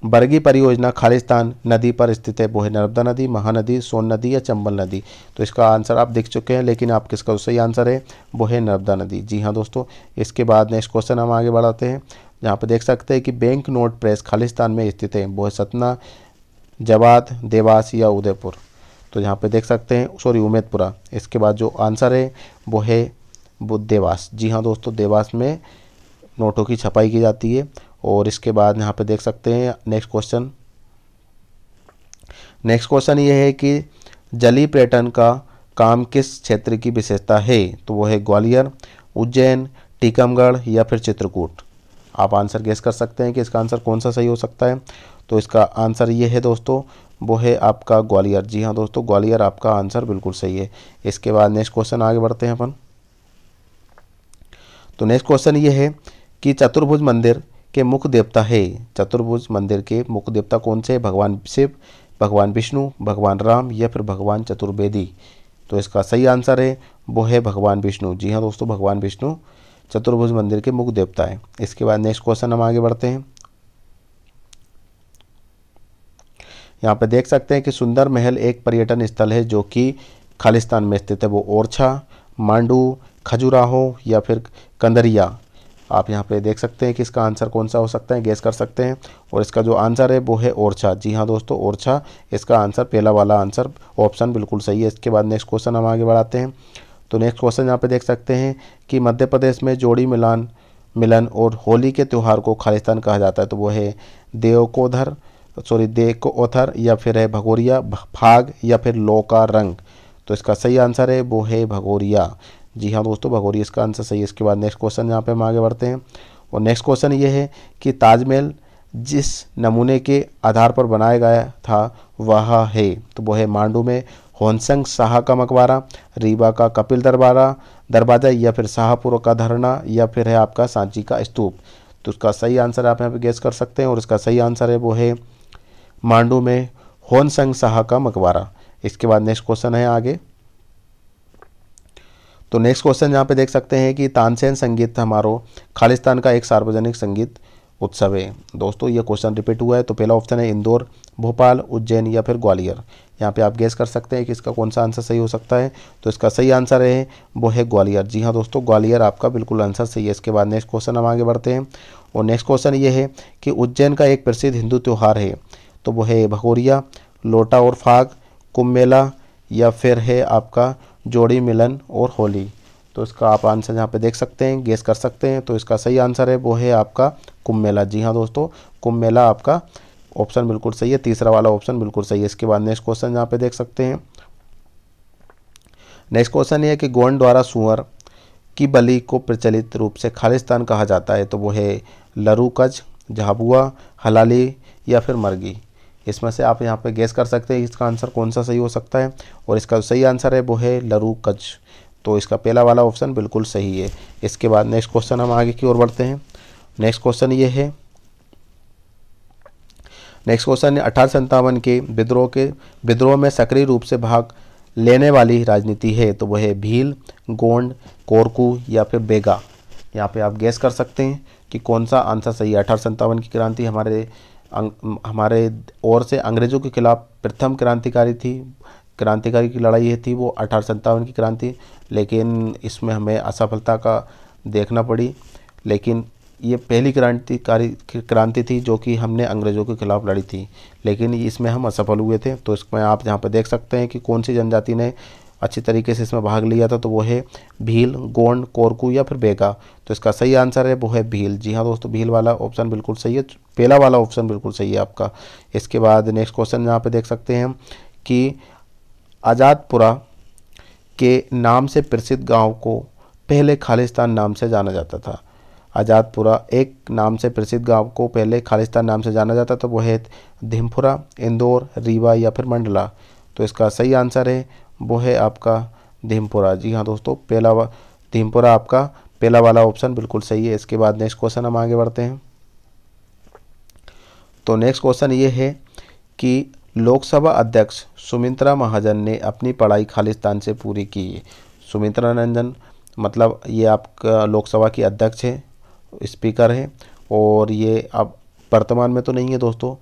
बरगी परियोजना खालिस्तान नदी पर स्थित है वो है नर्मदा नदी महानदी सोन नदी या चंबल नदी तो इसका आंसर आप देख चुके हैं लेकिन आप किसका सही आंसर है वो है नर्मदा नदी जी हाँ दोस्तों इसके बाद नेक्स्ट क्वेश्चन हम आगे बढ़ाते हैं जहाँ पर देख सकते हैं कि बैंक नोट प्रेस खालिस्तान में स्थित है वो है सतना जवाद देवास या उदयपुर तो यहाँ पे देख सकते हैं सॉरी उमेदपुरा इसके बाद जो आंसर है वो है देवास जी हाँ दोस्तों देवास में नोटों की छपाई की जाती है और इसके बाद यहाँ पे देख सकते हैं नेक्स्ट क्वेश्चन नेक्स्ट क्वेश्चन ये है कि जली पर्यटन का काम किस क्षेत्र की विशेषता है तो वो है ग्वालियर उज्जैन टीकमगढ़ या फिर चित्रकूट आप आंसर गेस कर सकते हैं कि इसका आंसर कौन सा सही हो सकता है तो इसका आंसर ये है दोस्तों वो है आपका ग्वालियर जी हाँ दोस्तों ग्वालियर आपका आंसर बिल्कुल सही है इसके बाद नेक्स्ट क्वेश्चन आगे बढ़ते हैं अपन तो नेक्स्ट क्वेश्चन ये है कि चतुर्भुज मंदिर के मुख्य देवता है चतुर्भुज मंदिर के मुख्य देवता कौन से भगवान शिव भगवान विष्णु भगवान राम या फिर भगवान चतुर्वेदी तो इसका सही आंसर है वो है भगवान विष्णु जी हाँ दोस्तों भगवान विष्णु चतुर्भुज मंदिर के मुख्य देवता है इसके बाद नेक्स्ट क्वेश्चन हम आगे बढ़ते हैं यहाँ पे देख सकते हैं कि सुंदर महल एक पर्यटन स्थल है जो कि खालिस्तान में स्थित है वो ओरछा मांडू खजुराहो या फिर कंदरिया आप यहाँ पे देख सकते हैं कि इसका आंसर कौन सा हो सकता है गैस कर सकते हैं और इसका जो आंसर है वो है ओरछा जी हाँ दोस्तों ओरछा इसका आंसर पहला वाला आंसर ऑप्शन बिल्कुल सही है इसके बाद नेक्स्ट क्वेश्चन हम आगे बढ़ाते हैं तो नेक्स्ट क्वेश्चन यहाँ पे देख सकते हैं कि मध्य प्रदेश में जोड़ी मिलान मिलन और होली के त्यौहार को खालिस्तान कहा जाता है तो वो है देवकोधर सॉरी दे को ओथर या फिर है भगोरिया भाग या फिर लो का रंग तो इसका सही आंसर है वो है भगोरिया जी हाँ दोस्तों भगोरिया इसका आंसर सही है इसके बाद नेक्स्ट क्वेश्चन यहाँ पे हम आगे बढ़ते हैं और नेक्स्ट क्वेश्चन ये है कि ताजमहल जिस नमूने के आधार पर बनाया गया था वह है तो वो है मांडू में होनसंग शाह का मकबारा रीवा का कपिल दरबारा दरवाजा या फिर शाहपुर का धरना या फिर है आपका सांची का स्तूप तो उसका सही आंसर आप यहाँ पे गेस कर सकते हैं और इसका सही आंसर है वो है मांडू में होन संग शाह का मकबरा इसके बाद नेक्स्ट क्वेश्चन है आगे तो नेक्स्ट क्वेश्चन यहाँ पे देख सकते हैं कि तानसेन संगीत हमारो खालिस्तान का एक सार्वजनिक संगीत उत्सव है दोस्तों ये क्वेश्चन रिपीट हुआ है तो पहला ऑप्शन है इंदौर भोपाल उज्जैन या फिर ग्वालियर यहाँ पे आप गेस कर सकते हैं कि इसका कौन सा आंसर सही हो सकता है तो इसका सही आंसर है वो है ग्वालियर जी हाँ दोस्तों ग्वालियर आपका बिल्कुल आंसर सही है इसके बाद नेक्स्ट क्वेश्चन हम आगे बढ़ते हैं और नेक्स्ट क्वेश्चन ये है कि उज्जैन का एक प्रसिद्ध हिंदू त्यौहार है तो वो है भगोरिया लोटा और फाग कुंभ मेला या फिर है आपका जोड़ी मिलन और होली तो इसका आप आंसर यहाँ पे देख सकते हैं गेस कर सकते हैं तो इसका सही आंसर है वो है आपका कुंभ मेला जी हाँ दोस्तों कुंभ मेला आपका ऑप्शन बिल्कुल सही है तीसरा वाला ऑप्शन बिल्कुल सही है इसके बाद नेक्स्ट क्वेश्चन यहाँ पे देख सकते हैं नेक्स्ट क्वेश्चन ये है कि गोंड द्वारा सुअर की बलि को प्रचलित रूप से खालिस्तान कहा जाता है तो वो है लरूकज झाबुआ हलाली या फिर मरगी इसमें से आप यहाँ पे गैस कर सकते हैं इसका आंसर कौन सा सही हो सकता है और इसका सही आंसर है वो है लरू कच तो इसका पहला वाला ऑप्शन बिल्कुल सही है इसके बाद नेक्स्ट क्वेश्चन हम आगे की ओर बढ़ते हैं नेक्स्ट क्वेश्चन ये है नेक्स्ट क्वेश्चन है अठारह संतावन के विद्रोह के विद्रोह में सक्रिय रूप से भाग लेने वाली राजनीति है तो वह है भील गोंड कोरकू या फिर बेगा यहाँ पे आप गैस कर सकते हैं कि कौन सा आंसर सही है अठारह संतावन की क्रांति हमारे हमारे ओर से अंग्रेज़ों के खिलाफ प्रथम क्रांतिकारी थी क्रांतिकारी की लड़ाई ये थी वो अठारह की क्रांति लेकिन इसमें हमें असफलता का देखना पड़ी लेकिन ये पहली क्रांतिकारी क्रांति थी जो कि हमने अंग्रेज़ों के खिलाफ लड़ी थी लेकिन इसमें हम असफल हुए थे तो इसमें आप यहाँ पर देख सकते हैं कि कौन सी जनजाति ने अच्छी तरीके से इसमें भाग लिया था तो वो है भील गोंड कोरकू या फिर बेगा तो इसका सही आंसर है वो है भील जी हाँ दोस्तों भील वाला ऑप्शन बिल्कुल सही है पहला वाला ऑप्शन बिल्कुल सही है आपका इसके बाद नेक्स्ट क्वेश्चन यहाँ पे देख सकते हैं कि आज़ादपुरा के नाम से प्रसिद्ध गाँव को पहले खालिस्तान नाम से जाना जाता था आज़ादपुरा एक नाम से प्रसिद्ध गांव को पहले खालिस्तान नाम से जाना जाता तो वो है धिमपुरा इंदौर रीवा या फिर मंडला तो इसका सही आंसर है वो है आपका धीमपुरा जी हाँ दोस्तों पहला धीमपुरा आपका पहला वाला ऑप्शन बिल्कुल सही है इसके बाद नेक्स्ट क्वेश्चन हम आगे बढ़ते हैं तो नेक्स्ट क्वेश्चन ये है कि लोकसभा अध्यक्ष सुमित्रा महाजन ने अपनी पढ़ाई खालिस्तान से पूरी की है सुमित्रा रंजन मतलब ये आपका लोकसभा की अध्यक्ष है स्पीकर है और ये अब वर्तमान में तो नहीं है दोस्तों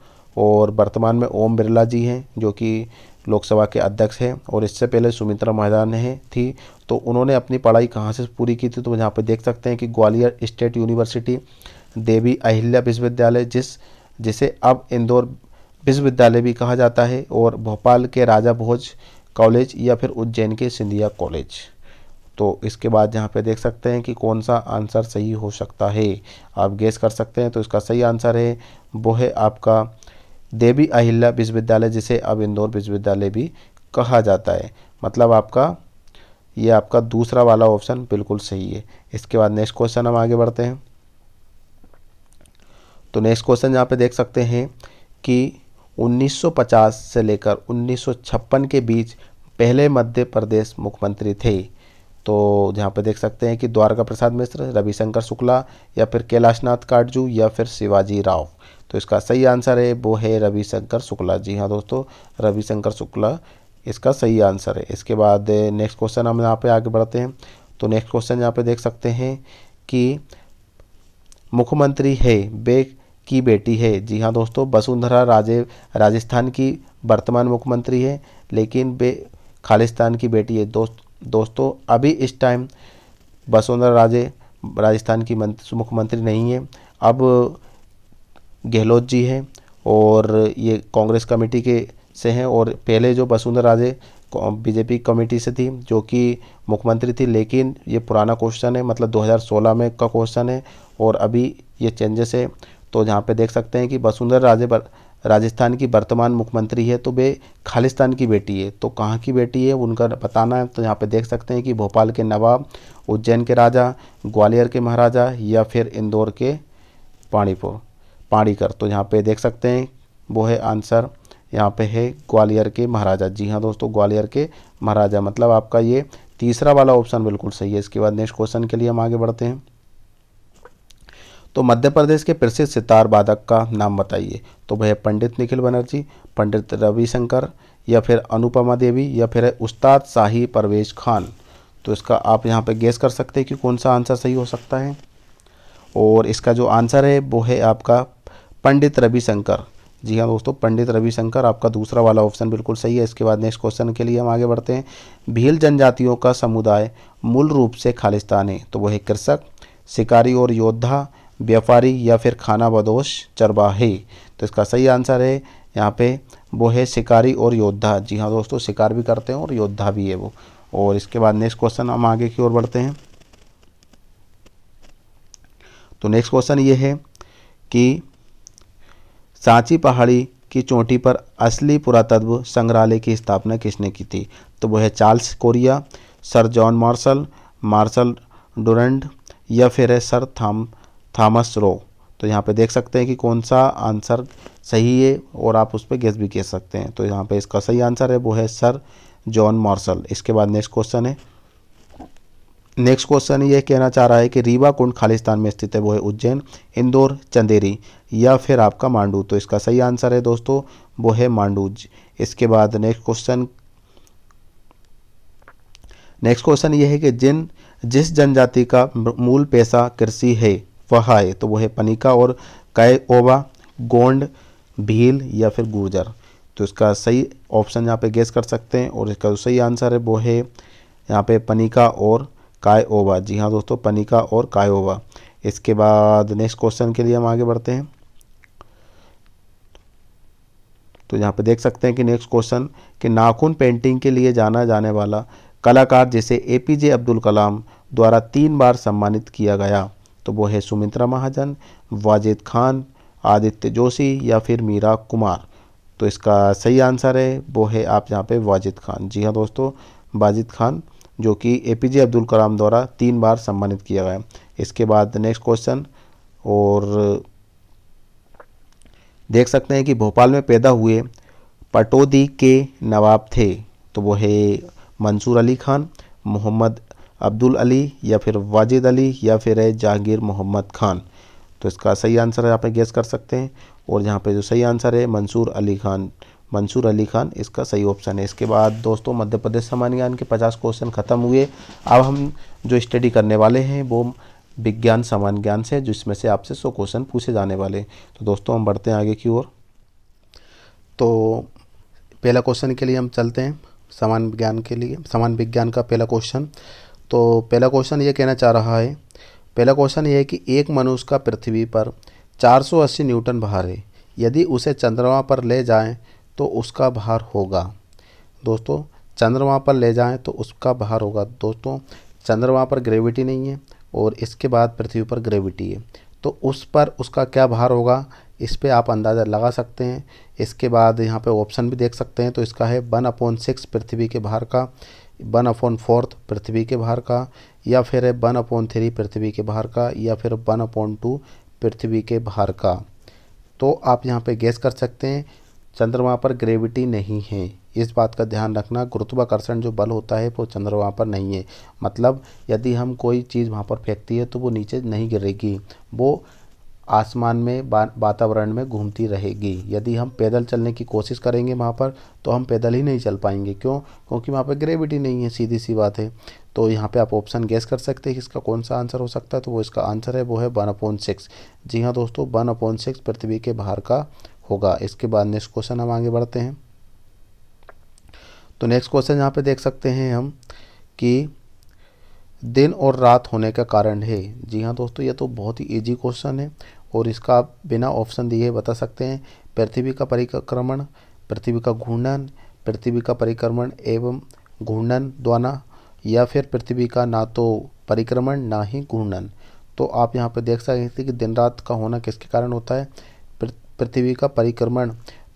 और वर्तमान में ओम बिरला जी हैं जो कि लोकसभा के अध्यक्ष हैं और इससे पहले सुमित्रा महाजन हैं थी तो उन्होंने अपनी पढ़ाई कहाँ से पूरी की थी तो यहाँ पर देख सकते हैं कि ग्वालियर स्टेट यूनिवर्सिटी देवी अहिल्या विश्वविद्यालय जिस जिसे अब इंदौर विश्वविद्यालय भी कहा जाता है और भोपाल के राजा भोज कॉलेज या फिर उज्जैन के सिंधिया कॉलेज तो इसके बाद यहाँ पे देख सकते हैं कि कौन सा आंसर सही हो सकता है आप गेस कर सकते हैं तो इसका सही आंसर है वो है आपका देवी अहिल्या विश्वविद्यालय जिसे अब इंदौर विश्वविद्यालय भी कहा जाता है मतलब आपका ये आपका दूसरा वाला ऑप्शन बिल्कुल सही है इसके बाद नेक्स्ट क्वेश्चन हम आगे बढ़ते हैं तो नेक्स्ट क्वेश्चन यहाँ पे देख सकते हैं कि 1950 से लेकर 1956 के बीच पहले मध्य प्रदेश मुख्यमंत्री थे तो यहाँ पे देख सकते हैं कि द्वारका प्रसाद मिश्र रविशंकर शुक्ला या फिर कैलाशनाथ काटजू या फिर शिवाजी राव तो इसका सही आंसर है वो है रविशंकर शुक्ला जी हाँ दोस्तों रविशंकर शुक्ला इसका सही आंसर है इसके बाद नेक्स्ट क्वेश्चन हम यहाँ पे आगे बढ़ते हैं तो नेक्स्ट क्वेश्चन यहाँ पे देख सकते हैं कि मुख्यमंत्री है वे की बेटी है जी हाँ दोस्तों वसुंधरा राजे राजस्थान की वर्तमान मुख्यमंत्री है लेकिन वे खालिस्तान की बेटी है दोस्त दोस्तों अभी इस टाइम वसुंधरा राजे राजस्थान की मुख्यमंत्री नहीं है अब गहलोत जी हैं और ये कांग्रेस कमेटी के से हैं और पहले जो वसुंधरा राजे बीजेपी कमेटी से थी जो कि मुख्यमंत्री थी लेकिन ये पुराना क्वेश्चन है मतलब 2016 में का क्वेश्चन है और अभी ये चेंजेस है तो जहाँ पे देख सकते हैं कि वसुंधरा राजे राजस्थान की वर्तमान मुख्यमंत्री है तो वे खालिस्तान की बेटी है तो कहाँ की बेटी है उनका बताना है तो यहाँ पे देख सकते हैं कि भोपाल के नवाब उज्जैन के राजा ग्वालियर के महाराजा या फिर इंदौर के पाणीपुर पाड़ीकर तो यहाँ पे देख सकते हैं वो है आंसर यहाँ पे है ग्वालियर के महाराजा जी हाँ दोस्तों ग्वालियर के महाराजा मतलब आपका ये तीसरा वाला ऑप्शन बिल्कुल सही है इसके बाद नेक्स्ट क्वेश्चन के लिए हम आगे बढ़ते हैं तो मध्य प्रदेश के प्रसिद्ध सितार वादक का नाम बताइए तो वह पंडित निखिल बनर्जी पंडित रविशंकर या फिर अनुपमा देवी या फिर है उस्ताद शाही परवेज खान तो इसका आप यहाँ पे गेस कर सकते हैं कि कौन सा आंसर सही हो सकता है और इसका जो आंसर है वो है आपका पंडित रविशंकर जी हाँ दोस्तों पंडित रविशंकर आपका दूसरा वाला ऑप्शन बिल्कुल सही है इसके बाद नेक्स्ट क्वेश्चन के लिए हम आगे बढ़ते हैं भील जनजातियों का समुदाय मूल रूप से खालिस्तान है तो वह है कृषक शिकारी और योद्धा व्यापारी या फिर खाना बदोश चरबाहे तो इसका सही आंसर है यहाँ पे वो है शिकारी और योद्धा जी हाँ दोस्तों शिकार भी करते हैं और योद्धा भी है वो और इसके बाद नेक्स्ट क्वेश्चन हम आगे की ओर बढ़ते हैं तो नेक्स्ट क्वेश्चन ये है कि सांची पहाड़ी की चोटी पर असली पुरातत्व संग्रहालय की स्थापना किसने की थी तो वह है Charles Correa sir John Marshall Marshall Durand या फिर है सर थाम थामस रो तो यहाँ पे देख सकते हैं कि कौन सा आंसर सही है और आप उस पर गेस भी कह सकते हैं तो यहाँ पे इसका सही आंसर है वो है सर जॉन मार्शल इसके बाद नेक्स्ट क्वेश्चन है नेक्स्ट क्वेश्चन यह कहना चाह रहा है कि रीवा कुंड खालिस्तान में स्थित है वो है उज्जैन इंदौर चंदेरी या फिर आपका मांडू तो इसका सही आंसर है दोस्तों वो है मांडूज इसके बाद नेक्स्ट क्वेश्चन नेक्स्ट क्वेश्चन यह है कि जिन जिस जनजाति का मूल पैसा कृषि है वह है तो वो है पनिका और कायओवा गोंड भील या फिर गुर्जर तो इसका सही ऑप्शन यहाँ पे गेस कर सकते हैं और इसका जो सही आंसर है वो है यहाँ पे पनिका और कायओवा जी हाँ दोस्तों पनिका और कायओवा इसके बाद नेक्स्ट क्वेश्चन के लिए हम आगे बढ़ते हैं तो यहाँ पे देख सकते हैं कि नेक्स्ट क्वेश्चन कि नाखून पेंटिंग के लिए जाना जाने वाला कलाकार जिसे ए पी जे अब्दुल कलाम द्वारा तीन बार सम्मानित किया गया तो वो है सुमित्रा महाजन वाजिद खान आदित्य जोशी या फिर मीरा कुमार तो इसका सही आंसर है वो है आप यहाँ पे वाजिद खान जी हाँ दोस्तों वाजिद खान जो कि ए पी जे अब्दुल कलाम द्वारा तीन बार सम्मानित किया गया इसके बाद नेक्स्ट क्वेश्चन और देख सकते हैं कि भोपाल में पैदा हुए पटोदी के नवाब थे तो वो है मंसूर अली खान मोहम्मद अब्दुल अली या फिर वाजिद अली या फिर है जहांगीर मोहम्मद खान तो इसका सही आंसर है आप गेस कर सकते हैं और यहाँ पे जो सही आंसर है मंसूर अली खान मंसूर अली खान इसका सही ऑप्शन है इसके बाद दोस्तों मध्य प्रदेश सामान्य ज्ञान के पचास क्वेश्चन खत्म हुए अब हम जो स्टडी करने वाले हैं वो विज्ञान सामान्य ज्ञान से जिसमें से आपसे सौ क्वेश्चन पूछे जाने वाले तो दोस्तों हम बढ़ते हैं आगे की ओर तो पहला क्वेश्चन के लिए हम चलते हैं सामान्य विज्ञान के लिए सामान्य विज्ञान का पहला क्वेश्चन तो पहला क्वेश्चन ये कहना चाह रहा है पहला क्वेश्चन ये है कि एक मनुष्य का पृथ्वी पर 480 न्यूटन भार है यदि उसे चंद्रमा पर ले जाएं तो उसका भार होगा दोस्तों चंद्रमा पर ले जाएं तो उसका भार होगा दोस्तों चंद्रमा पर ग्रेविटी नहीं है और इसके बाद पृथ्वी पर ग्रेविटी है तो उस पर उसका क्या भार होगा इस पर आप अंदाज़ा लगा सकते हैं इसके बाद यहाँ पे ऑप्शन भी देख सकते हैं तो इसका है वन अपॉन सिक्स पृथ्वी के भार का वन अपॉन फोर्थ पृथ्वी के भार का या फिर है वन अपॉन थ्री पृथ्वी के भार का या फिर वन अपॉन टू पृथ्वी के भार का तो आप यहाँ पे गैस कर सकते हैं चंद्रमा पर ग्रेविटी नहीं है इस बात का ध्यान रखना गुरुत्वाकर्षण जो बल होता है वो चंद्रमा पर नहीं है मतलब यदि हम कोई चीज़ वहाँ पर फेंकती है तो वो नीचे नहीं गिरेगी वो आसमान में वातावरण में घूमती रहेगी यदि हम पैदल चलने की कोशिश करेंगे वहाँ पर तो हम पैदल ही नहीं चल पाएंगे क्यों क्योंकि वहाँ पर ग्रेविटी नहीं है सीधी सी बात है तो यहाँ पे आप ऑप्शन गैस कर सकते हैं कि इसका कौन सा आंसर हो सकता है तो वो इसका आंसर है वो है वन अपॉइंट सिक्स जी हाँ दोस्तों वन अपॉइंट सिक्स पृथ्वी के बाहर का होगा इसके बाद नेक्स्ट क्वेश्चन हम आगे बढ़ते हैं तो नेक्स्ट क्वेश्चन यहाँ पे देख सकते हैं हम कि दिन और रात होने का कारण है जी हाँ दोस्तों ये तो बहुत ही इजी क्वेश्चन है और इसका आप बिना ऑप्शन दिए बता सकते हैं पृथ्वी का परिक्रमण पृथ्वी का घूर्णन पृथ्वी का परिक्रमण एवं घूर्णन द्वारा या फिर पृथ्वी का ना तो परिक्रमण ना ही घूर्णन तो आप यहाँ पर देख सकते हैं कि दिन रात का होना किसके कारण होता है पृथ्वी का परिक्रमण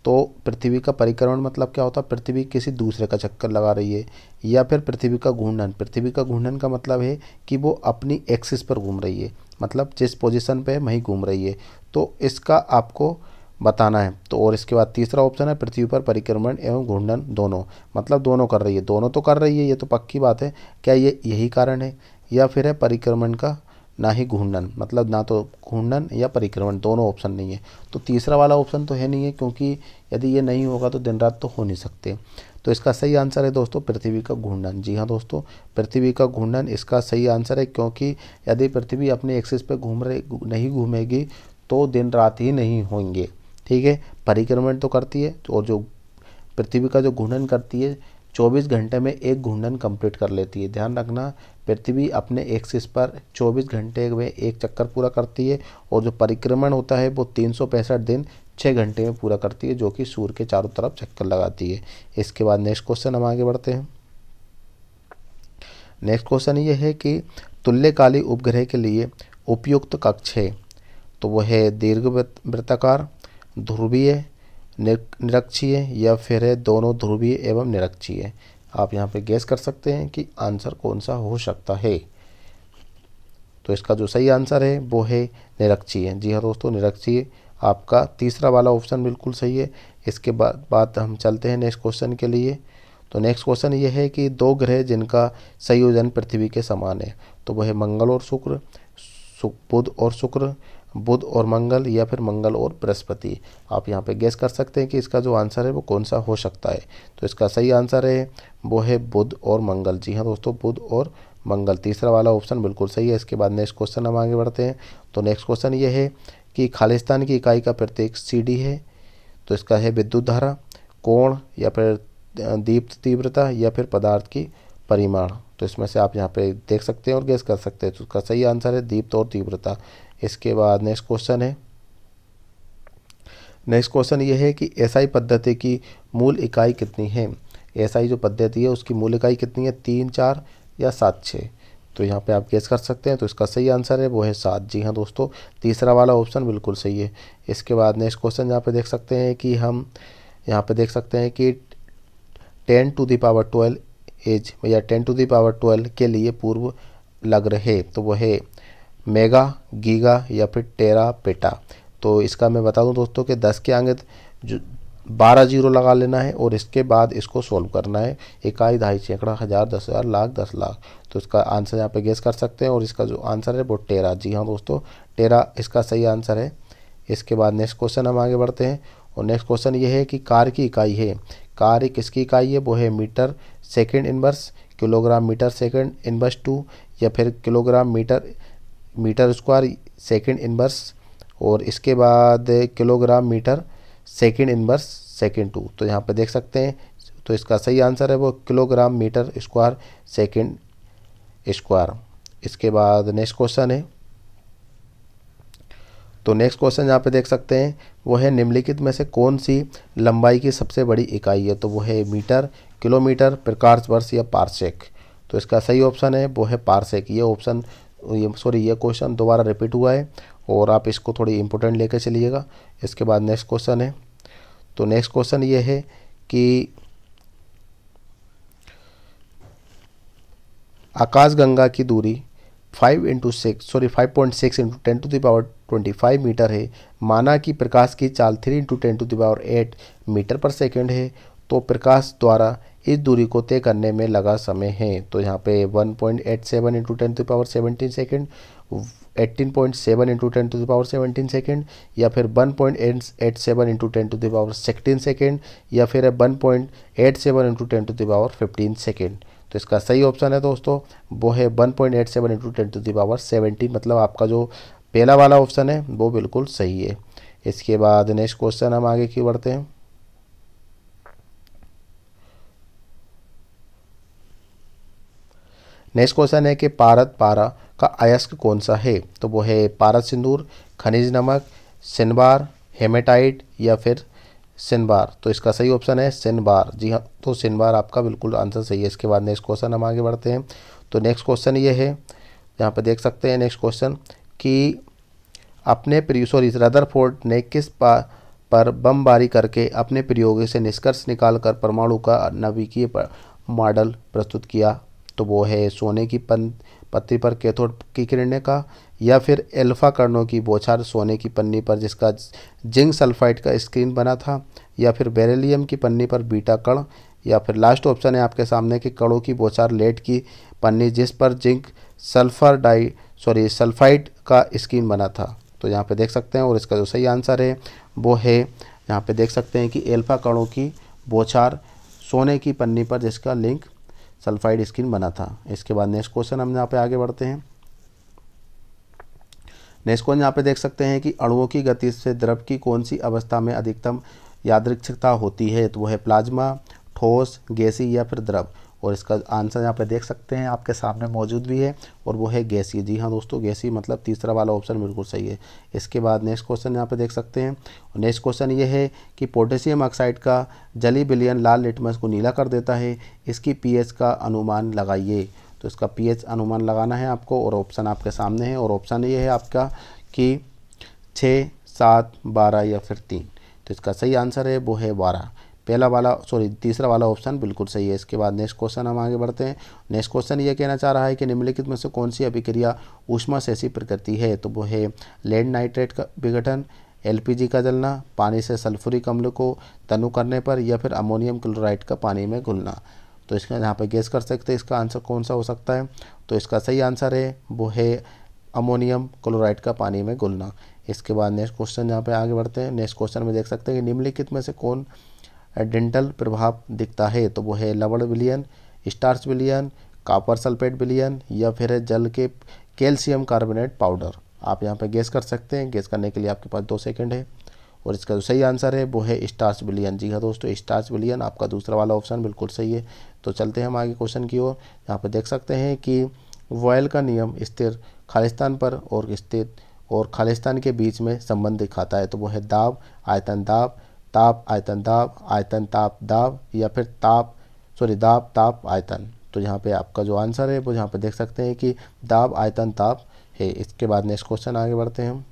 तो पृथ्वी का परिक्रमण मतलब क्या होता है पृथ्वी किसी दूसरे का चक्कर लगा रही है या फिर पृथ्वी का घूर्णन पृथ्वी का घूर्णन का मतलब है कि वो अपनी एक्सिस पर घूम रही है मतलब जिस पोजीशन पे है वहीं घूम रही है तो इसका आपको बताना है तो और इसके बाद तीसरा ऑप्शन है पृथ्वी पर परिक्रमण एवं घूर्णन दोनों मतलब दोनों कर रही है दोनों तो कर रही है ये तो पक्की बात है क्या ये यही कारण है या फिर है परिक्रमण का ना ही घूर्णन मतलब ना तो घूर्णन या परिक्रमण दोनों ऑप्शन नहीं है तो तीसरा वाला ऑप्शन तो है नहीं है क्योंकि यदि ये नहीं होगा तो दिन रात तो हो नहीं सकते तो इसका सही आंसर है दोस्तों पृथ्वी का घूर्णन जी हाँ दोस्तों पृथ्वी का घूर्णन इसका सही आंसर है क्योंकि यदि पृथ्वी अपने एक्सिस पर घूम रहे नहीं घूमेगी तो दिन रात ही नहीं होंगे ठीक है परिक्रमण तो करती है तो और जो पृथ्वी का जो घूर्णन करती है 24 घंटे में एक घूर्णन कंप्लीट कर लेती है ध्यान रखना पृथ्वी अपने एक्सिस पर 24 घंटे में एक चक्कर पूरा करती है और जो परिक्रमण होता है वो तीन दिन छः घंटे में पूरा करती है जो कि सूर्य के चारों तरफ चक्कर लगाती है इसके बाद नेक्स्ट क्वेश्चन हम आगे बढ़ते हैं नेक्स्ट क्वेश्चन ये है कि तुल्यकाली उपग्रह के लिए उपयुक्त कक्ष है तो वह है दीर्घ वृत्ताकार ध्रुवीय निरक्षीय या फिर है दोनों ध्रुवीय एवं निरक्षीय आप यहाँ पे गैस कर सकते हैं कि आंसर कौन सा हो सकता है तो इसका जो सही आंसर है वो है निरक्षीय जी हाँ दोस्तों निरक्षीय आपका तीसरा वाला ऑप्शन बिल्कुल सही है इसके बाद बात हम चलते हैं नेक्स्ट क्वेश्चन के लिए तो नेक्स्ट क्वेश्चन ये है कि दो ग्रह जिनका संयोजन पृथ्वी के समान है तो वह मंगल और शुक्र बुध और शुक्र बुध और मंगल या फिर मंगल और बृहस्पति आप यहाँ पे गैस कर सकते हैं कि इसका जो आंसर है वो कौन सा हो सकता है तो इसका सही आंसर है वो है बुध और मंगल जी हाँ दोस्तों बुध और मंगल तीसरा वाला ऑप्शन बिल्कुल सही है इसके बाद नेक्स्ट क्वेश्चन हम आगे बढ़ते हैं तो नेक्स्ट क्वेश्चन ये है कि खालिस्तान की इकाई का प्रत्येक सी है तो इसका है विद्युत धारा कोण या फिर दीप्त तीव्रता या फिर पदार्थ की परिमाण तो इसमें से आप यहाँ पे देख सकते हैं और गैस कर सकते हैं तो उसका सही आंसर है दीप्त और तीव्रता इसके बाद नेक्स्ट क्वेश्चन है नेक्स्ट क्वेश्चन ये है कि एसआई पद्धति की मूल इकाई कितनी है एसआई जो पद्धति है उसकी मूल इकाई कितनी है तीन चार या सात छः तो यहाँ पे आप गेस कर सकते हैं तो इसका सही आंसर है वो है सात जी हाँ दोस्तों तीसरा वाला ऑप्शन बिल्कुल सही है इसके बाद नेक्स्ट क्वेश्चन यहाँ पे देख सकते हैं कि हम यहाँ पे देख सकते हैं कि टेन टू दावर ट्वेल्व एज या टेन टू दावर ट्वेल्व के लिए पूर्व लग रहे तो वह है मेगा गीगा या फिर टेरा पेटा तो इसका मैं बता दूं दोस्तों कि 10 के आगे जो बारह जीरो लगा लेना है और इसके बाद इसको सॉल्व करना है इकाई ढाई सैकड़ा हज़ार दस हज़ार लाख दस लाख तो इसका आंसर यहाँ पे गेस कर सकते हैं और इसका जो आंसर है वो टेरा जी हाँ दोस्तों टेरा इसका सही आंसर है इसके बाद नेक्स्ट क्वेश्चन हम आगे बढ़ते हैं और नेक्स्ट क्वेश्चन ये है कि कार की इकाई है कार किसकी इकाई है वो है metre second inverse kilogram metre second inverse two या फिर kilogram metre metre square second inverse और इसके बाद kilogram metre second inverse second two तो यहाँ पर देख सकते हैं तो इसका सही आंसर है वो kilogram metre square second square इसके बाद नेक्स्ट क्वेश्चन है तो नेक्स्ट क्वेश्चन यहाँ पे देख सकते हैं वो है निम्नलिखित में से कौन सी लंबाई की सबसे बड़ी इकाई है तो वो है मीटर किलोमीटर प्रकाश वर्ष या पारसेक तो इसका सही ऑप्शन है वो है पारसेक ये ऑप्शन ये सॉरी ये क्वेश्चन दोबारा रिपीट हुआ है और आप इसको थोड़ी इम्पोर्टेंट लेकर चलिएगा इसके बाद नेक्स्ट क्वेश्चन है तो नेक्स्ट क्वेश्चन ये है कि आकाशगंगा की दूरी five into six sorry five point six into ten to the power twenty five metre है माना कि प्रकाश की चाल three into ten to the power eight metre per second है तो प्रकाश द्वारा इस दूरी को तय करने में लगा समय है तो यहाँ पे 1.87 point eight seven into ten to power seventeen second eighteen point seven into ten to the power seventeen second या फिर one point eight seven into ten to the power sixteen second या फिर one point eight seven into ten to the power fifteen second तो इसका सही option है दोस्तों वो है one point eight seven into ten to the power seventeen मतलब आपका जो पहला वाला ऑप्शन है वो बिल्कुल सही है इसके बाद नेक्स्ट क्वेश्चन हम आगे की बढ़ते हैं नेक्स्ट क्वेश्चन है कि पारत पारा का अयस्क कौन सा है तो वो है पारत सिंदूर खनिज नमक सिनबार हेमेटाइट या फिर सिनबार तो इसका सही ऑप्शन है सिनबार जी हाँ तो सिनबार आपका बिल्कुल आंसर सही है इसके बाद नेक्स्ट क्वेश्चन हम आगे बढ़ते हैं तो नेक्स्ट क्वेश्चन ये है यहाँ पर देख सकते हैं नेक्स्ट क्वेश्चन कि अपने प्रिय सॉरी फोर्ट ने किस पा पर बमबारी करके अपने प्रयोग से निष्कर्ष निकालकर परमाणु का नवीकीय मॉडल प्रस्तुत किया तो वो है सोने की पन पत्ती पर कैथोड की किरणें का या फिर एल्फा कर्णों की बोछार सोने की पन्नी पर जिसका जिंक सल्फाइड का स्क्रीन बना था या फिर बेरेलियम की पन्नी पर बीटा कण या फिर लास्ट ऑप्शन है आपके सामने कि कड़ों की बोछार लेट की पन्नी जिस पर zinc sulphur di sorry sulphide का स्क्रीन बना था तो यहाँ पे देख सकते हैं और इसका जो सही आंसर है वो है यहाँ पे देख सकते हैं कि एल्फा कणों की बोछार सोने की पन्नी पर जिसका लिंक सल्फाइड स्किन बना था इसके बाद नेक्स्ट क्वेश्चन हम यहाँ पे आगे बढ़ते हैं नेक्स्ट क्वेश्चन यहाँ पे देख सकते हैं कि अणुओं की गति से द्रव की कौन सी अवस्था में अधिकतम यादृक्षता होती है तो वह प्लाज्मा ठोस गैसी या फिर द्रव और इसका आंसर यहाँ पे देख सकते हैं आपके सामने मौजूद भी है और वो है गैसी जी हाँ दोस्तों गैसी मतलब तीसरा वाला ऑप्शन बिल्कुल सही है इसके बाद नेक्स्ट क्वेश्चन यहाँ पे देख सकते हैं नेक्स्ट क्वेश्चन ये है कि पोटेशियम ऑक्साइड का जली बिलियन लाल लिटमस को नीला कर देता है इसकी पी का अनुमान लगाइए तो इसका पी अनुमान लगाना है आपको और ऑप्शन आपके सामने है और ऑप्शन ये है आपका कि छः सात बारह या फिर तीन तो इसका सही आंसर है वो है बारह पहला वाला सॉरी तीसरा वाला ऑप्शन बिल्कुल सही है इसके बाद नेक्स्ट क्वेश्चन हम आगे बढ़ते हैं नेक्स्ट क्वेश्चन ये कहना चाह रहा है कि निम्नलिखित में से कौन सी अभिक्रिया उष्मा से ऐसी प्रकृति है तो वो है लेड नाइट्रेट का विघटन एलपीजी का जलना पानी से सल्फ्यूरिक अम्ल को तनु करने पर या फिर अमोनियम क्लोराइड का पानी में घुलना तो इसका यहाँ पर गैस कर सकते हैं इसका आंसर कौन सा हो सकता है तो इसका सही आंसर है वो है अमोनियम क्लोराइड का पानी में घुलना इसके बाद नेक्स्ट क्वेश्चन यहाँ पे आगे बढ़ते हैं नेक्स्ट क्वेश्चन में देख सकते हैं कि निम्नलिखित में से कौन डेंटल प्रभाव दिखता है तो वो है लवण विलियन स्टार्च विलियन कापर सल्फेट विलियन या फिर है जल के कैल्शियम कार्बोनेट पाउडर आप यहाँ पर गैस कर सकते हैं गैस करने के लिए आपके पास दो सेकेंड है और इसका जो सही आंसर है वो है स्टार्च विलियन जी हाँ दोस्तों स्टार्च विलियन आपका दूसरा वाला ऑप्शन बिल्कुल सही है तो चलते हैं हम आगे क्वेश्चन की ओर यहाँ पर देख सकते हैं कि वॉयल का नियम स्थिर खालिस्तान पर और स्थित और खालिस्तान के बीच में संबंध दिखाता है तो वो है दाब आयतन दाब ताप आयतन दाब आयतन ताप दाब या फिर ताप सॉरी दाब ताप आयतन तो यहाँ पे आपका जो आंसर है वो यहाँ पे देख सकते हैं कि दाब आयतन ताप है इसके बाद नेक्स्ट क्वेश्चन आगे बढ़ते हैं हम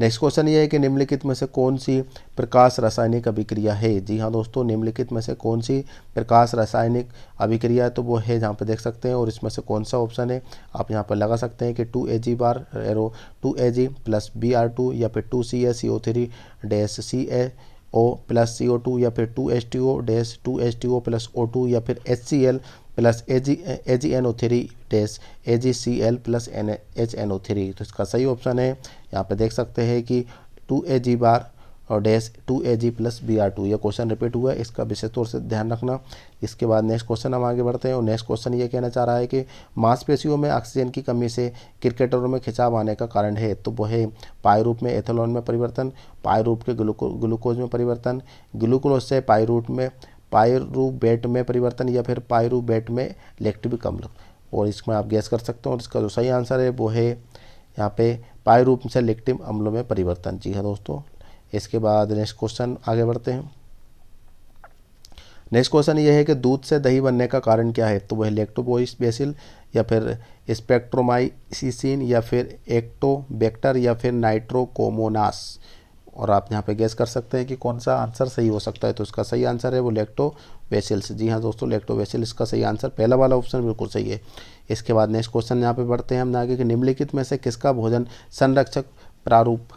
नेक्स्ट क्वेश्चन ये है कि निम्नलिखित में से कौन सी प्रकाश रासायनिक अभिक्रिया है जी हाँ दोस्तों निम्नलिखित में से कौन सी प्रकाश रासायनिक अभिक्रिया तो वो है जहाँ पर देख सकते हैं और इसमें से कौन सा ऑप्शन है आप यहाँ पर लगा सकते हैं कि two A G bar arrow two A G plus B R two या फिर two C A C O three dash C A O plus C O two या फिर two H T O dash two H T O plus O two या फिर H C L plus A G A G N O three टेस A G C L plus N H N O three तो इसका सही option है यहाँ पे देख सकते हैं कि टू ए जी बार और dash two A G plus B R two ये क्वेश्चन रिपीट हुआ है इसका विशेष तौर से ध्यान रखना इसके बाद नेक्स्ट क्वेश्चन हम आगे बढ़ते हैं और नेक्स्ट क्वेश्चन ये कहना चाह रहा है कि मांसपेशियों में ऑक्सीजन की कमी से क्रिकेटरों में खिंचाव आने का कारण है तो वो है पायरूप में एथेलॉन में परिवर्तन पायरूप के ग्लूको ग्लूकोज में परिवर्तन ग्लूकोज से पायरूट में पायरूबेट में परिवर्तन या फिर पायरूबेट में लेक्टिविक अम्ल और इसमें आप गैस कर सकते हो और इसका जो सही आंसर है वो है यहाँ पे पाए रूप से लेक्टिव अम्लों में परिवर्तन जी हाँ दोस्तों इसके बाद नेक्स्ट क्वेश्चन आगे बढ़ते हैं नेक्स्ट क्वेश्चन ये है कि दूध से दही बनने का कारण क्या है तो वह लेक्टोबोइस बेसिल या फिर स्पेक्ट्रोमाइसिन या फिर एक्टोबैक्टर या फिर नाइट्रोकोमोनास और आप यहाँ पे गैस कर सकते हैं कि कौन सा आंसर सही हो सकता है तो उसका सही आंसर है वो लेक्टो वेसल्स जी हाँ दोस्तों लेक्टो वेसिल्स इसका सही आंसर पहला वाला ऑप्शन बिल्कुल सही है इसके बाद नेक्स्ट क्वेश्चन यहाँ पे बढ़ते हैं हम आगे कि निम्नलिखित में से किसका भोजन संरक्षक प्रारूप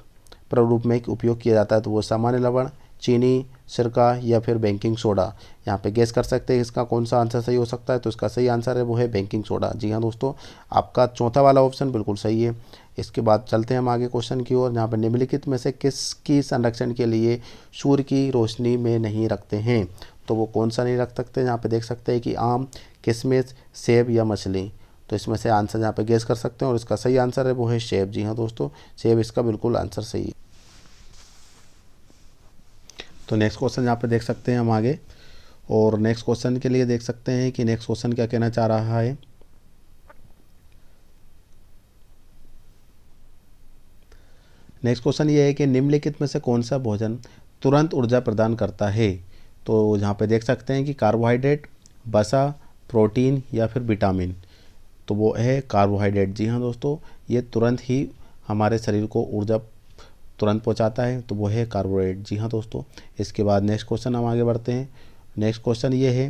प्रारूप में उपयोग किया जाता है तो वो सामान्य लवण चीनी सिरका या फिर बैंकिंग सोडा यहाँ पे गेस कर सकते हैं इसका कौन सा आंसर सही हो सकता है तो इसका सही आंसर है वो है बैंकिंग सोडा जी हाँ दोस्तों आपका चौथा वाला ऑप्शन बिल्कुल सही है इसके बाद चलते हैं हम आगे क्वेश्चन की ओर यहाँ पर निम्नलिखित में से किसकी संरक्षण के लिए सूर्य की रोशनी में नहीं रखते हैं तो वो कौन सा नहीं रख सकते यहाँ पे देख सकते हैं कि आम किशमिश सेब या मछली तो इसमें से आंसर यहाँ पे गेस कर सकते हैं और इसका सही आंसर है वो है सेब जी हाँ दोस्तों सेब इसका बिल्कुल आंसर सही है तो नेक्स्ट क्वेश्चन यहाँ पे देख सकते हैं हम आगे और नेक्स्ट क्वेश्चन के लिए देख सकते हैं कि नेक्स्ट क्वेश्चन क्या कहना चाह रहा है नेक्स्ट क्वेश्चन ये है कि निम्नलिखित में से कौन सा भोजन तुरंत ऊर्जा प्रदान करता है तो यहाँ पे देख सकते हैं कि कार्बोहाइड्रेट बसा प्रोटीन या फिर विटामिन तो वो है कार्बोहाइड्रेट जी हाँ दोस्तों ये तुरंत ही हमारे शरीर को ऊर्जा तुरंत पहुँचाता है तो वो है कार्बोहाइड्रेट जी हाँ दोस्तों इसके बाद नेक्स्ट क्वेश्चन हम आगे बढ़ते हैं नेक्स्ट क्वेश्चन ये है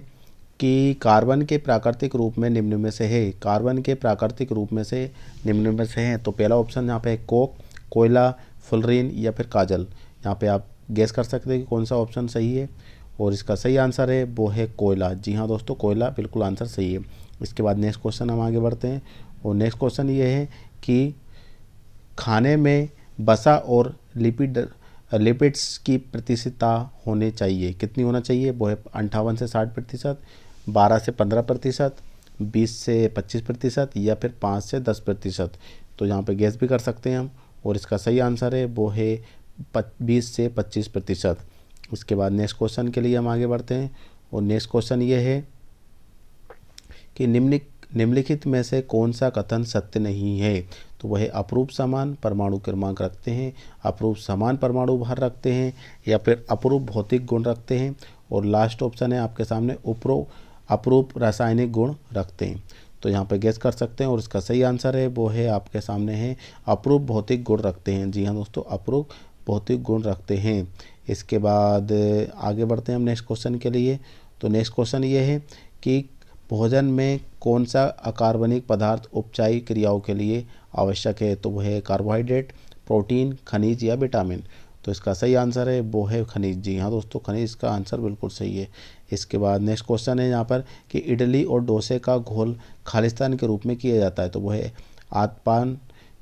कि कार्बन के प्राकृतिक रूप में निम्न में से है कार्बन के प्राकृतिक रूप में से निम्न में से है तो पहला ऑप्शन यहाँ पे है कोक कोयला फुलरीन या फिर काजल यहाँ पे आप गैस कर सकते हैं कि कौन सा ऑप्शन सही है और इसका सही आंसर है वो है कोयला जी हाँ दोस्तों कोयला बिल्कुल आंसर सही है इसके बाद नेक्स्ट क्वेश्चन हम आगे बढ़ते हैं और नेक्स्ट क्वेश्चन ये है कि खाने में बसा और लिपिड लिपिड्स की प्रतिशतता होने चाहिए कितनी होना चाहिए वो है अंठावन से साठ प्रतिशत बारह से पंद्रह प्रतिशत बीस से पच्चीस प्रतिशत या फिर पाँच से दस प्रतिशत तो यहाँ पे गैस भी कर सकते हैं हम और इसका सही आंसर है वो है बीस से पच्चीस प्रतिशत उसके बाद नेक्स्ट क्वेश्चन के लिए हम आगे बढ़ते हैं और नेक्स्ट क्वेश्चन ये है कि निम्निख निम्नलिखित में से कौन सा कथन सत्य नहीं है तो वह अप्रूप समान परमाणु क्रमांक रखते हैं अप्रूप समान परमाणु भार रखते हैं या फिर अप्रूप भौतिक गुण रखते हैं और लास्ट ऑप्शन है आपके सामने उपरो अप्रूप रासायनिक गुण रखते हैं तो यहाँ पे गैस कर सकते हैं और इसका सही आंसर है वो है आपके सामने है अप्रूप भौतिक गुण रखते हैं जी हाँ दोस्तों अप्रूप भौतिक गुण रखते हैं इसके बाद आगे बढ़ते हैं हम नेक्स्ट क्वेश्चन के लिए तो नेक्स्ट क्वेश्चन ये है कि भोजन में कौन सा अकार्बनिक पदार्थ उपचाई क्रियाओं के लिए आवश्यक है तो वह है कार्बोहाइड्रेट प्रोटीन खनिज या विटामिन तो इसका सही आंसर है वो है खनिज जी हाँ दोस्तों खनिज का आंसर बिल्कुल सही है इसके बाद नेक्स्ट क्वेश्चन है यहाँ पर कि इडली और डोसे का घोल खालिस्तान के रूप में किया जाता है तो वह है आतपान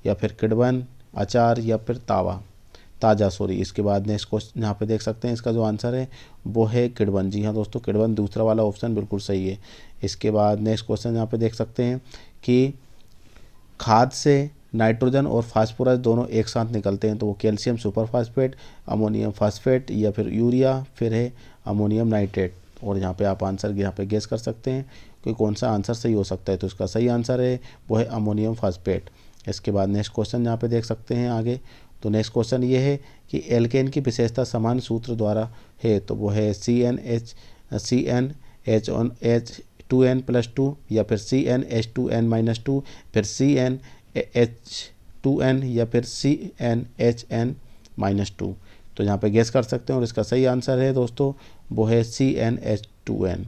या फिर किडवन अचार या फिर तावा ताज़ा सॉरी इसके बाद नेक्स्ट क्वेश्चन यहाँ पे देख सकते हैं इसका जो आंसर है वो है किडवन जी हाँ दोस्तों किडवन दूसरा वाला ऑप्शन बिल्कुल सही है इसके बाद नेक्स्ट क्वेश्चन यहाँ पे देख सकते हैं कि खाद से नाइट्रोजन और फास्फोरस दोनों एक साथ निकलते हैं तो वो calcium super phosphate ammonium phosphate या फिर यूरिया फिर है अमोनियम नाइट्रेट और यहाँ पे आप आंसर यहाँ पे गेस कर सकते हैं कि कौन सा आंसर सही हो सकता है तो इसका सही आंसर है वो है अमोनियम फास्फेट इसके बाद नेक्स्ट क्वेश्चन यहाँ पे देख सकते हैं आगे तो नेक्स्ट क्वेश्चन ये है कि एल्केन की विशेषता समान सूत्र द्वारा है तो वो है C N H C N H on H two N plus two या फिर C N H two N minus two फिर C N H two N या फिर C N H N minus two तो यहाँ पे गैस कर सकते हैं और इसका सही आंसर है दोस्तों वो है C N H two N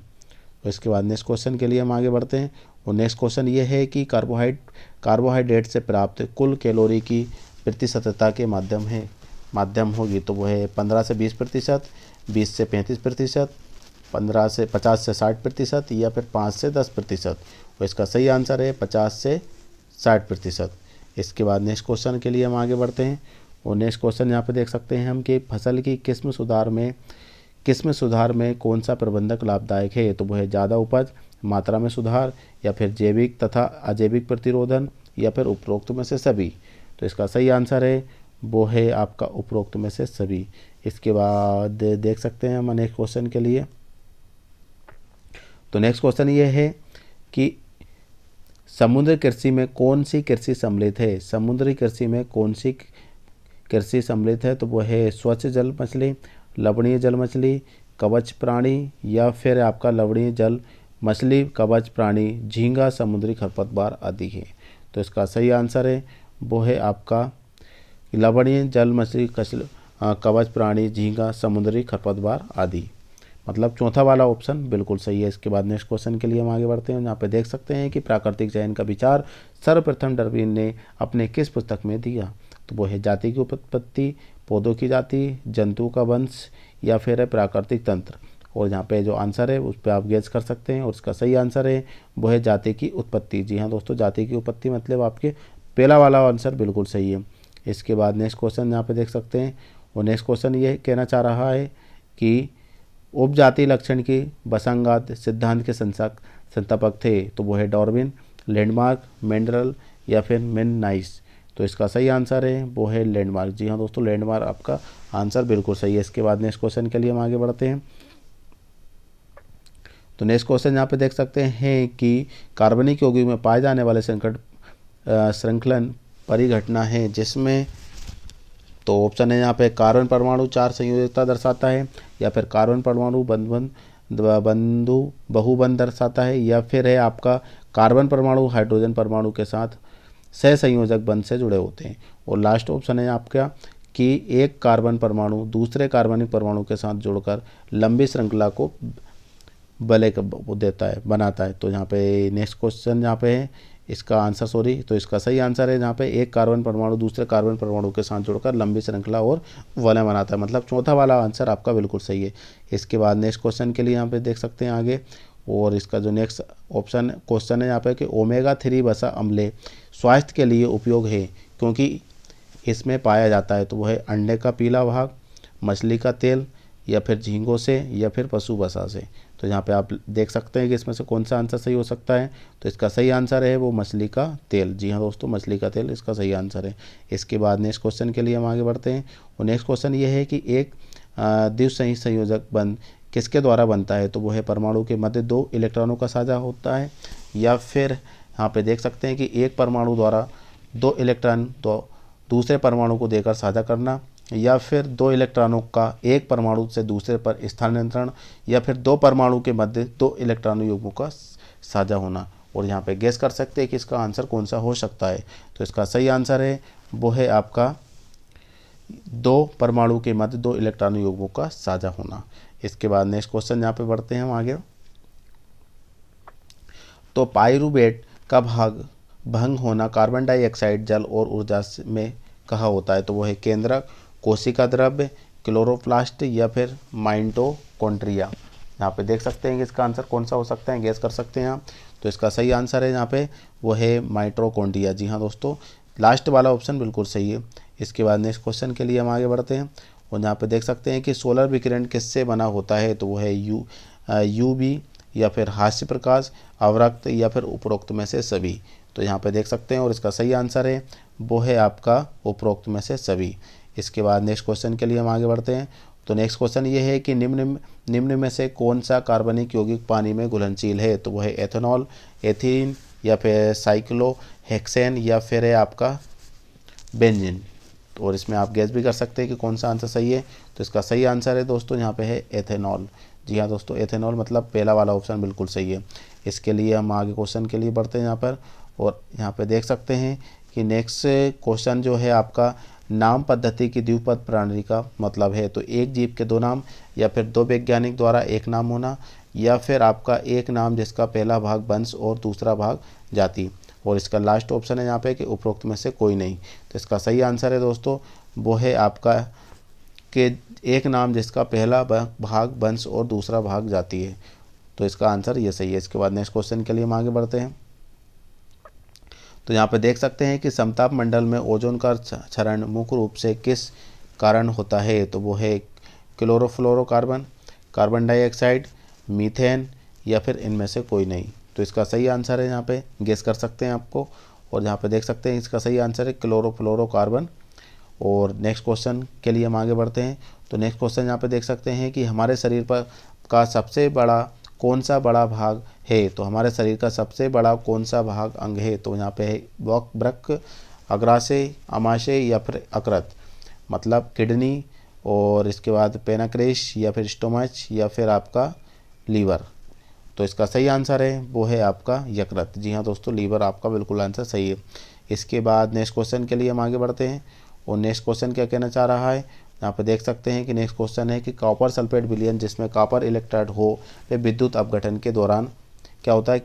तो इसके बाद नेक्स्ट क्वेश्चन के लिए हम आगे बढ़ते हैं और नेक्स्ट क्वेश्चन ये है कि कार्बोहाइड कार्बोहाइड्रेट से प्राप्त कुल कैलोरी की प्रतिशतता के माध्यम है माध्यम होगी तो वो है पंद्रह से बीस प्रतिशत बीस से पैंतीस प्रतिशत पंद्रह से पचास से साठ प्रतिशत या फिर पाँच से दस प्रतिशत वो इसका सही आंसर है पचास से साठ प्रतिशत इसके बाद नेक्स्ट क्वेश्चन के लिए हम आगे बढ़ते हैं और नेक्स्ट क्वेश्चन यहाँ पर देख सकते हैं हम कि फसल की किस्म सुधार में किस्म सुधार में कौन सा प्रबंधक लाभदायक है तो वह है ज़्यादा उपज मात्रा में सुधार या फिर जैविक तथा अजैविक प्रतिरोधन या फिर उपरोक्त में से सभी तो इसका सही आंसर है वो है आपका उपरोक्त में से सभी इसके बाद देख सकते हैं हम नेक्स्ट क्वेश्चन के लिए तो नेक्स्ट क्वेश्चन ये है कि समुद्र कृषि में कौन सी कृषि सम्मिलित है समुद्री कृषि में कौन सी कृषि सम्मिलित है तो वो है स्वच्छ जल मछली लवणीय जल मछली कवच प्राणी या फिर आपका लवणीय जल मछली कवच प्राणी झींगा समुद्री खरपतवार आदि है तो इसका सही आंसर है वो है आपका लवणीय जल मछली कचल कवच प्राणी झींगा समुद्री खरपतवार आदि मतलब चौथा वाला ऑप्शन बिल्कुल सही है इसके बाद नेक्स्ट क्वेश्चन के लिए हम आगे बढ़ते हैं यहाँ पे देख सकते हैं कि प्राकृतिक चयन का विचार सर्वप्रथम डरविन ने अपने किस पुस्तक में दिया तो वो है जाति की उत्पत्ति पौधों की जाति जंतु का वंश या फिर है प्राकृतिक तंत्र और यहाँ पे जो आंसर है उस पर आप गेज कर सकते हैं और उसका सही आंसर है वो है जाति की उत्पत्ति जी हाँ दोस्तों जाति की उत्पत्ति मतलब आपके पहला वाला आंसर बिल्कुल सही है इसके बाद नेक्स्ट क्वेश्चन यहाँ पे देख सकते हैं और नेक्स्ट क्वेश्चन ये कहना चाह रहा है कि उपजाति लक्षण की बसंगात सिद्धांत के संसक संतापक थे तो वो है डॉर्विन लैंडमार्क मेंडरल या फिर नाइस तो इसका सही आंसर है वो है लैंडमार्क जी हाँ दोस्तों लैंडमार्क आपका आंसर बिल्कुल सही है इसके बाद नेक्स्ट क्वेश्चन के लिए हम आगे बढ़ते हैं तो नेक्स्ट क्वेश्चन यहाँ पे देख सकते हैं कि कार्बनिक योगी में पाए जाने वाले संकट श्रृंखलन परिघटना है जिसमें तो ऑप्शन है यहाँ पे कार्बन परमाणु चार संयोजकता दर्शाता है या फिर कार्बन परमाणु बंधवन बंधु बहुबंध दर्शाता है या फिर है आपका कार्बन परमाणु हाइड्रोजन परमाणु के साथ सह संयोजक बंध से जुड़े होते हैं और लास्ट ऑप्शन है आपका कि एक कार्बन परमाणु दूसरे कार्बनिक परमाणु के साथ जुड़कर लंबी श्रृंखला को बले देता है बनाता है तो यहाँ पे नेक्स्ट क्वेश्चन यहाँ पे है इसका आंसर सॉरी तो इसका सही आंसर है जहाँ पे एक कार्बन परमाणु दूसरे कार्बन परमाणु के साथ जुड़कर लंबी श्रृंखला और वलय बनाता है मतलब चौथा वाला आंसर आपका बिल्कुल सही है इसके बाद नेक्स्ट क्वेश्चन के लिए यहाँ पे देख सकते हैं आगे और इसका जो नेक्स्ट ऑप्शन क्वेश्चन है यहाँ पे कि ओमेगा थ्री बसा अम्ले स्वास्थ्य के लिए उपयोग है क्योंकि इसमें पाया जाता है तो वह है अंडे का पीला भाग मछली का तेल या फिर झींगों से या फिर पशु बसा से तो यहाँ पे आप देख सकते हैं कि इसमें से कौन सा आंसर सही हो सकता है तो इसका सही आंसर है वो मछली का तेल जी हाँ दोस्तों मछली का तेल इसका सही आंसर है इसके बाद नेक्स्ट क्वेश्चन के लिए हम आगे बढ़ते हैं और नेक्स्ट क्वेश्चन ये है कि एक द्विसही सही संयोजक बंद किसके द्वारा बनता है तो वो है परमाणु के मध्य दो इलेक्ट्रॉनों का साझा होता है या फिर यहाँ पे देख सकते हैं कि एक परमाणु द्वारा दो इलेक्ट्रॉन तो दूसरे परमाणु को देकर साझा करना या फिर दो इलेक्ट्रॉनों का एक परमाणु से दूसरे पर स्थानांतरण या फिर दो परमाणु के मध्य दो इलेक्ट्रॉन युग्मों का साझा होना और यहाँ पे गैस कर सकते हैं कि इसका आंसर कौन सा हो सकता है तो इसका सही आंसर है वो है आपका दो परमाणु के मध्य दो इलेक्ट्रॉन युग्मों का साझा होना इसके बाद नेक्स्ट क्वेश्चन यहाँ पे बढ़ते हैं हम आगे तो पायरूबेट का भाग भंग होना कार्बन डाइऑक्साइड जल और ऊर्जा में कहा होता है तो वो है केंद्रक कोशिका द्रव्य क्लोरोप्लास्ट या फिर माइंटोकॉन्ड्रिया यहाँ पे देख सकते हैं कि इसका आंसर कौन सा हो सकता है गैस कर सकते हैं आप तो इसका सही आंसर है यहाँ पे वो है माइट्रोकोंडिया जी हाँ दोस्तों लास्ट वाला ऑप्शन बिल्कुल सही है इसके बाद नेक्स्ट क्वेश्चन के लिए हम आगे बढ़ते हैं और यहाँ पे देख सकते हैं कि सोलर विकिरण किससे बना होता है तो वो है यू यू बी या फिर हास्य प्रकाश अवरक्त या फिर उपरोक्त में से सभी तो यहाँ पर देख सकते हैं और इसका सही आंसर है वो है आपका उपरोक्त में से सभी इसके बाद नेक्स्ट क्वेश्चन के लिए हम आगे बढ़ते हैं तो नेक्स्ट क्वेश्चन ये है कि निम्न निम्न में से कौन सा कार्बनिक यौगिक पानी में घुलनशील है तो वह है एथेनॉल एथिन या फिर साइक्लो हेक्सेन या फिर है आपका बेंजिन तो और इसमें आप गैस भी कर सकते हैं कि कौन सा आंसर सही है तो इसका सही आंसर है दोस्तों यहाँ पे है एथेनॉल जी हाँ दोस्तों एथेनॉल मतलब पहला वाला ऑप्शन बिल्कुल सही है इसके लिए हम आगे क्वेश्चन के लिए बढ़ते हैं यहाँ पर और यहाँ पर देख सकते हैं कि नेक्स्ट क्वेश्चन जो है आपका नाम पद्धति की द्विपद प्रणाली का मतलब है तो एक जीव के दो नाम या फिर दो वैज्ञानिक द्वारा एक नाम होना या फिर आपका एक नाम जिसका पहला भाग वंश और दूसरा भाग जाति और इसका लास्ट ऑप्शन है यहाँ पे कि उपरोक्त में से कोई नहीं तो इसका सही आंसर है दोस्तों वो है आपका के एक नाम जिसका पहला भाग वंश और दूसरा भाग जाति है तो इसका आंसर ये सही है इसके बाद नेक्स्ट क्वेश्चन के लिए हम आगे बढ़ते हैं तो यहाँ पे देख सकते हैं कि समताप मंडल में ओजोन का क्षरण मुख्य रूप से किस कारण होता है तो वो है क्लोरोफ्लोरोकार्बन कार्बन डाइऑक्साइड मीथेन या फिर इनमें से कोई नहीं तो इसका सही आंसर है यहाँ पे गेस कर सकते हैं आपको और यहाँ पे देख सकते हैं इसका सही आंसर है क्लोरोफ्लोरोकार्बन और नेक्स्ट क्वेश्चन के लिए हम आगे बढ़ते हैं तो नेक्स्ट क्वेश्चन यहाँ पे देख सकते हैं कि हमारे शरीर पर का सबसे बड़ा कौन सा बड़ा भाग है तो हमारे शरीर का सबसे बड़ा कौन सा भाग अंग है तो यहाँ पे है वॉक ब्रक अग्राशय अमाशय या फिर अकृत मतलब किडनी और इसके बाद पेनाक्रेश या फिर स्टोमच या फिर आपका लीवर तो इसका सही आंसर है वो है आपका यकृत जी हाँ दोस्तों लीवर आपका बिल्कुल आंसर सही है इसके बाद नेक्स्ट क्वेश्चन के लिए हम आगे बढ़ते हैं और नेक्स्ट क्वेश्चन क्या कहना चाह रहा है यहाँ पर देख सकते हैं कि नेक्स्ट क्वेश्चन है कि कॉपर सल्फेट विलियन जिसमें कॉपर इलेक्ट्राइड हो वे विद्युत अपघटन के दौरान क्या होता है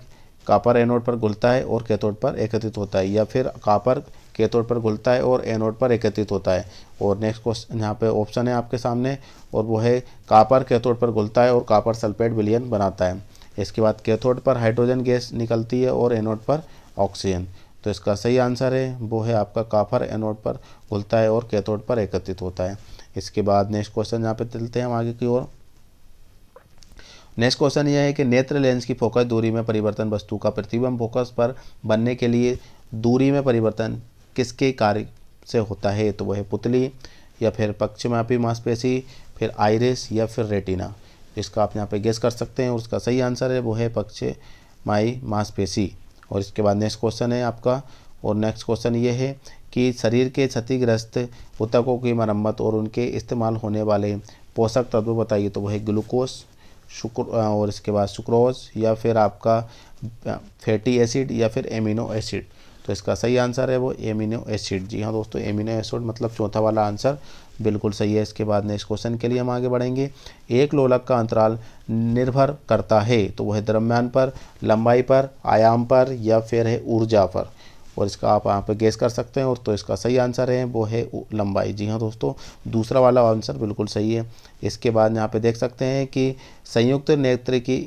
कॉपर एनोड पर घुलता है और कैथोड पर एकत्रित होता है या फिर कॉपर कैथोड पर घुलता है और एनोड पर एकत्रित होता है और नेक्स्ट क्वेश्चन यहाँ पे ऑप्शन है आपके सामने और वो है कॉपर कैथोड पर घुलता है और कॉपर सल्फेट विलियन बनाता है इसके बाद कैथोड पर हाइड्रोजन गैस निकलती है और एनोड पर ऑक्सीजन तो इसका सही आंसर है वो है आपका कापर एनोड पर घुलता है और कैथोड पर एकत्रित होता है इसके बाद नेक्स्ट क्वेश्चन यहाँ पे चलते हैं हम आगे की ओर नेक्स्ट क्वेश्चन यह है कि नेत्र लेंस की फोकस दूरी में परिवर्तन वस्तु का प्रतिबिंब फोकस पर बनने के लिए दूरी में परिवर्तन किसके कार्य से होता है तो वह है पुतली या फिर पक्षमापी मांसपेशी फिर आयरिस या फिर रेटिना इसका आप यहाँ पे गेस कर सकते हैं और उसका सही आंसर है वो है पक्ष माई मांसपेशी और इसके बाद नेक्स्ट क्वेश्चन है आपका और नेक्स्ट क्वेश्चन ये है कि शरीर के क्षतिग्रस्त उतकों की मरम्मत और उनके इस्तेमाल होने वाले पोषक तत्व बताइए तो वह है ग्लूकोस शुक्र और इसके बाद सुक्रोज या फिर आपका फैटी एसिड या फिर एमिनो एसिड तो इसका सही आंसर है वो एमिनो एसिड जी हाँ दोस्तों एमिनो एसिड मतलब चौथा वाला आंसर बिल्कुल सही है इसके बाद नेक्स्ट क्वेश्चन के लिए हम आगे बढ़ेंगे एक लोलक का अंतराल निर्भर करता है तो वह दरम्यान पर लंबाई पर आयाम पर या फिर है ऊर्जा पर और इसका आप यहाँ पर गेस कर सकते हैं और तो इसका सही आंसर है वो है लंबाई जी हाँ दोस्तों दूसरा वाला आंसर बिल्कुल सही है इसके बाद यहाँ पे देख सकते हैं कि संयुक्त नेत्र की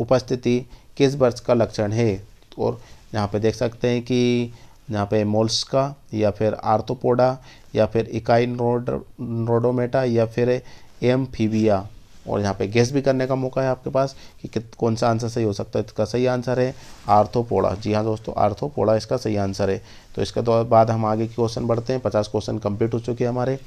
उपस्थिति किस वर्ष का लक्षण है और यहाँ पे देख सकते हैं कि यहाँ पे मोल्सका या फिर आर्थोपोडा या फिर इकाइन रोड रोडोमेटा या फिर एमफीबिया और यहाँ पे गेस भी करने का मौका है आपके पास कि कौन सा आंसर सही हो सकता है तो इसका सही आंसर है आर्थोपोड़ा जी हाँ दोस्तों आर्थोपोड़ा इसका सही आंसर है तो इसके तो बाद हम आगे के क्वेश्चन बढ़ते हैं पचास क्वेश्चन कंप्लीट हो चुके हैं हमारे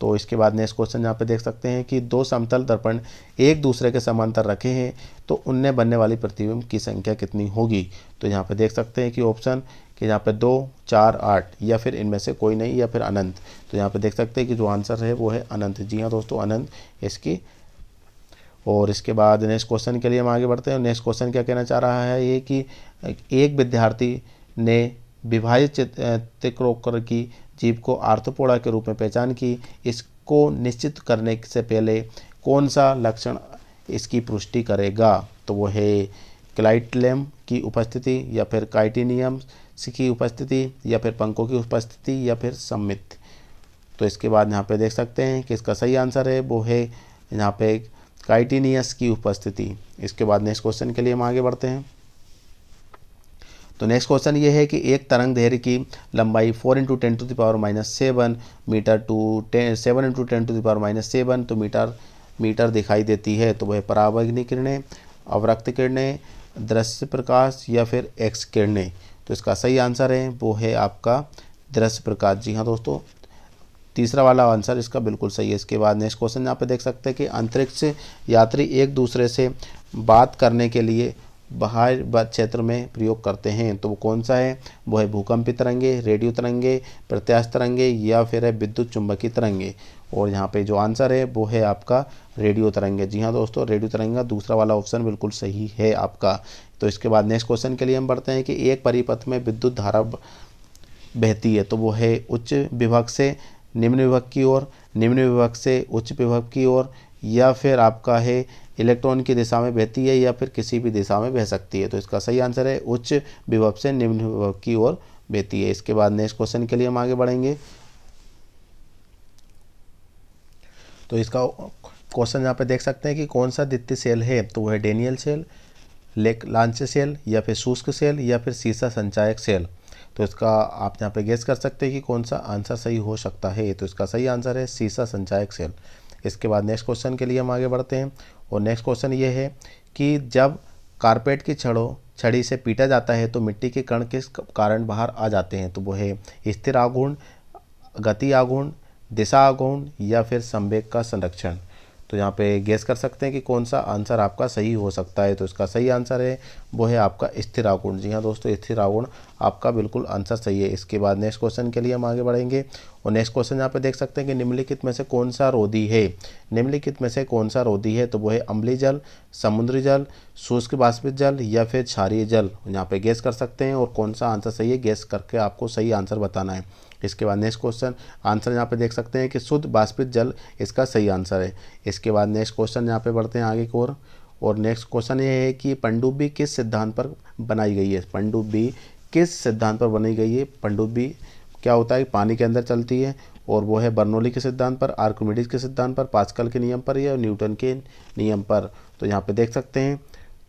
तो इसके बाद नेक्स्ट क्वेश्चन यहाँ पे देख सकते हैं कि दो समतल दर्पण एक दूसरे के समांतर रखे हैं तो उनने बनने वाली प्रतिबिंब की संख्या कितनी होगी तो यहाँ पे देख सकते हैं कि ऑप्शन कि यहाँ पे दो चार आठ या फिर इनमें से कोई नहीं या फिर अनंत तो यहाँ पे देख सकते हैं कि जो आंसर है वो है अनंत जी हाँ दोस्तों अनंत इसकी और इसके बाद नेक्स्ट क्वेश्चन के लिए हम आगे बढ़ते हैं नेक्स्ट क्वेश्चन क्या कहना चाह रहा है ये कि एक विद्यार्थी ने विभाजित चित्रोकर की जीव को आर्थपोड़ा के रूप में पहचान की इसको निश्चित करने से पहले कौन सा लक्षण इसकी पुष्टि करेगा तो वो है क्लाइटलेम की उपस्थिति या फिर काइटिनियम की उपस्थिति या फिर पंखों की उपस्थिति या फिर सम्मित तो इसके बाद यहाँ पे देख सकते हैं कि इसका सही आंसर है वो है यहाँ पे काइटिनियस की उपस्थिति इसके बाद नेक्स्ट क्वेश्चन के लिए हम आगे बढ़ते हैं तो नेक्स्ट क्वेश्चन ये है कि एक तरंग धैर्य की लंबाई four into ten to the power minus seven metre to ten seven into ten to the power minus seven तो मीटर मीटर दिखाई देती है तो वह परावग्नि किरणें अवरक्त किरणें दृश्य प्रकाश या फिर एक्स किरणें तो इसका सही आंसर है वो है आपका दृश्य प्रकाश जी हाँ दोस्तों तीसरा वाला आंसर इसका बिल्कुल सही है इसके बाद नेक्स्ट क्वेश्चन यहाँ पे देख सकते हैं कि अंतरिक्ष यात्री एक दूसरे से बात करने के लिए बाहर क्षेत्र में प्रयोग करते हैं तो वो कौन सा है वो है भूकंपी तरंगे रेडियो तरंगे प्रत्याश तरंगे या फिर है विद्युत चुंबकीय तरंगे और यहाँ पे जो आंसर है वो है आपका रेडियो तरंगे जी हाँ दोस्तों रेडियो का दूसरा वाला ऑप्शन बिल्कुल सही है आपका तो इसके बाद नेक्स्ट क्वेश्चन के लिए हम बढ़ते हैं कि एक परिपथ में विद्युत धारा बहती है तो वो है उच्च विभाग से निम्न विभाग की ओर निम्न विभाग से उच्च विभाग की ओर या फिर आपका है इलेक्ट्रॉन की दिशा में बहती है या फिर किसी भी दिशा में बह सकती है तो इसका सही आंसर है उच्च विभव से निम्न विभव की ओर बहती है इसके बाद नेक्स्ट क्वेश्चन के लिए हम आगे बढ़ेंगे तो इसका क्वेश्चन यहाँ पे देख सकते हैं कि कौन सा द्वितीय सेल है तो वह Daniel cell Leclanche cell या फिर शुष्क सेल या फिर सीसा संचायक सेल तो इसका आप यहाँ पे गेस कर सकते हैं कि कौन सा आंसर सही हो सकता है तो इसका सही आंसर है सीसा संचायक सेल इसके बाद नेक्स्ट क्वेश्चन के लिए हम आगे बढ़ते हैं और नेक्स्ट क्वेश्चन ये है कि जब कारपेट की छड़ों छड़ी से पीटा जाता है तो मिट्टी के कण किस कारण बाहर आ जाते हैं तो वो है स्थिर आगुण गति आगुण दिशा आगुण या फिर संवेक का संरक्षण तो यहाँ पे गैस कर सकते हैं कि कौन सा आंसर आपका सही हो सकता है तो इसका सही आंसर है वो है आपका स्थिरागुण जी हाँ दोस्तों स्थिर आगुण आपका बिल्कुल आंसर सही है इसके बाद नेक्स्ट क्वेश्चन के लिए हम आगे बढ़ेंगे और नेक्स्ट क्वेश्चन यहाँ पे देख सकते हैं कि निम्नलिखित में से कौन सा रोदी है निम्नलिखित में से कौन सा रोदी है तो वो है अम्ली जल समुद्री जल शुष्क बाष्पित जल या फिर क्षारीय जल यहाँ पे गैस कर सकते हैं और कौन सा आंसर सही है गैस करके आपको सही आंसर बताना है इसके बाद नेक्स्ट क्वेश्चन आंसर यहाँ पे देख सकते हैं कि शुद्ध बाष्पित जल इसका सही आंसर है इसके बाद नेक्स्ट क्वेश्चन यहाँ पे बढ़ते हैं आगे की ओर और नेक्स्ट क्वेश्चन ये है कि पंडुब्बी किस सिद्धांत पर बनाई गई है पंडुब्बी किस सिद्धांत पर बनाई गई है पंडुब्बी क्या होता है पानी के अंदर चलती है और वो है बर्नोली के सिद्धांत पर आर्कोमेडिस के सिद्धांत पर पाचकल के नियम पर या न्यूटन के नियम पर तो यहाँ पे देख सकते हैं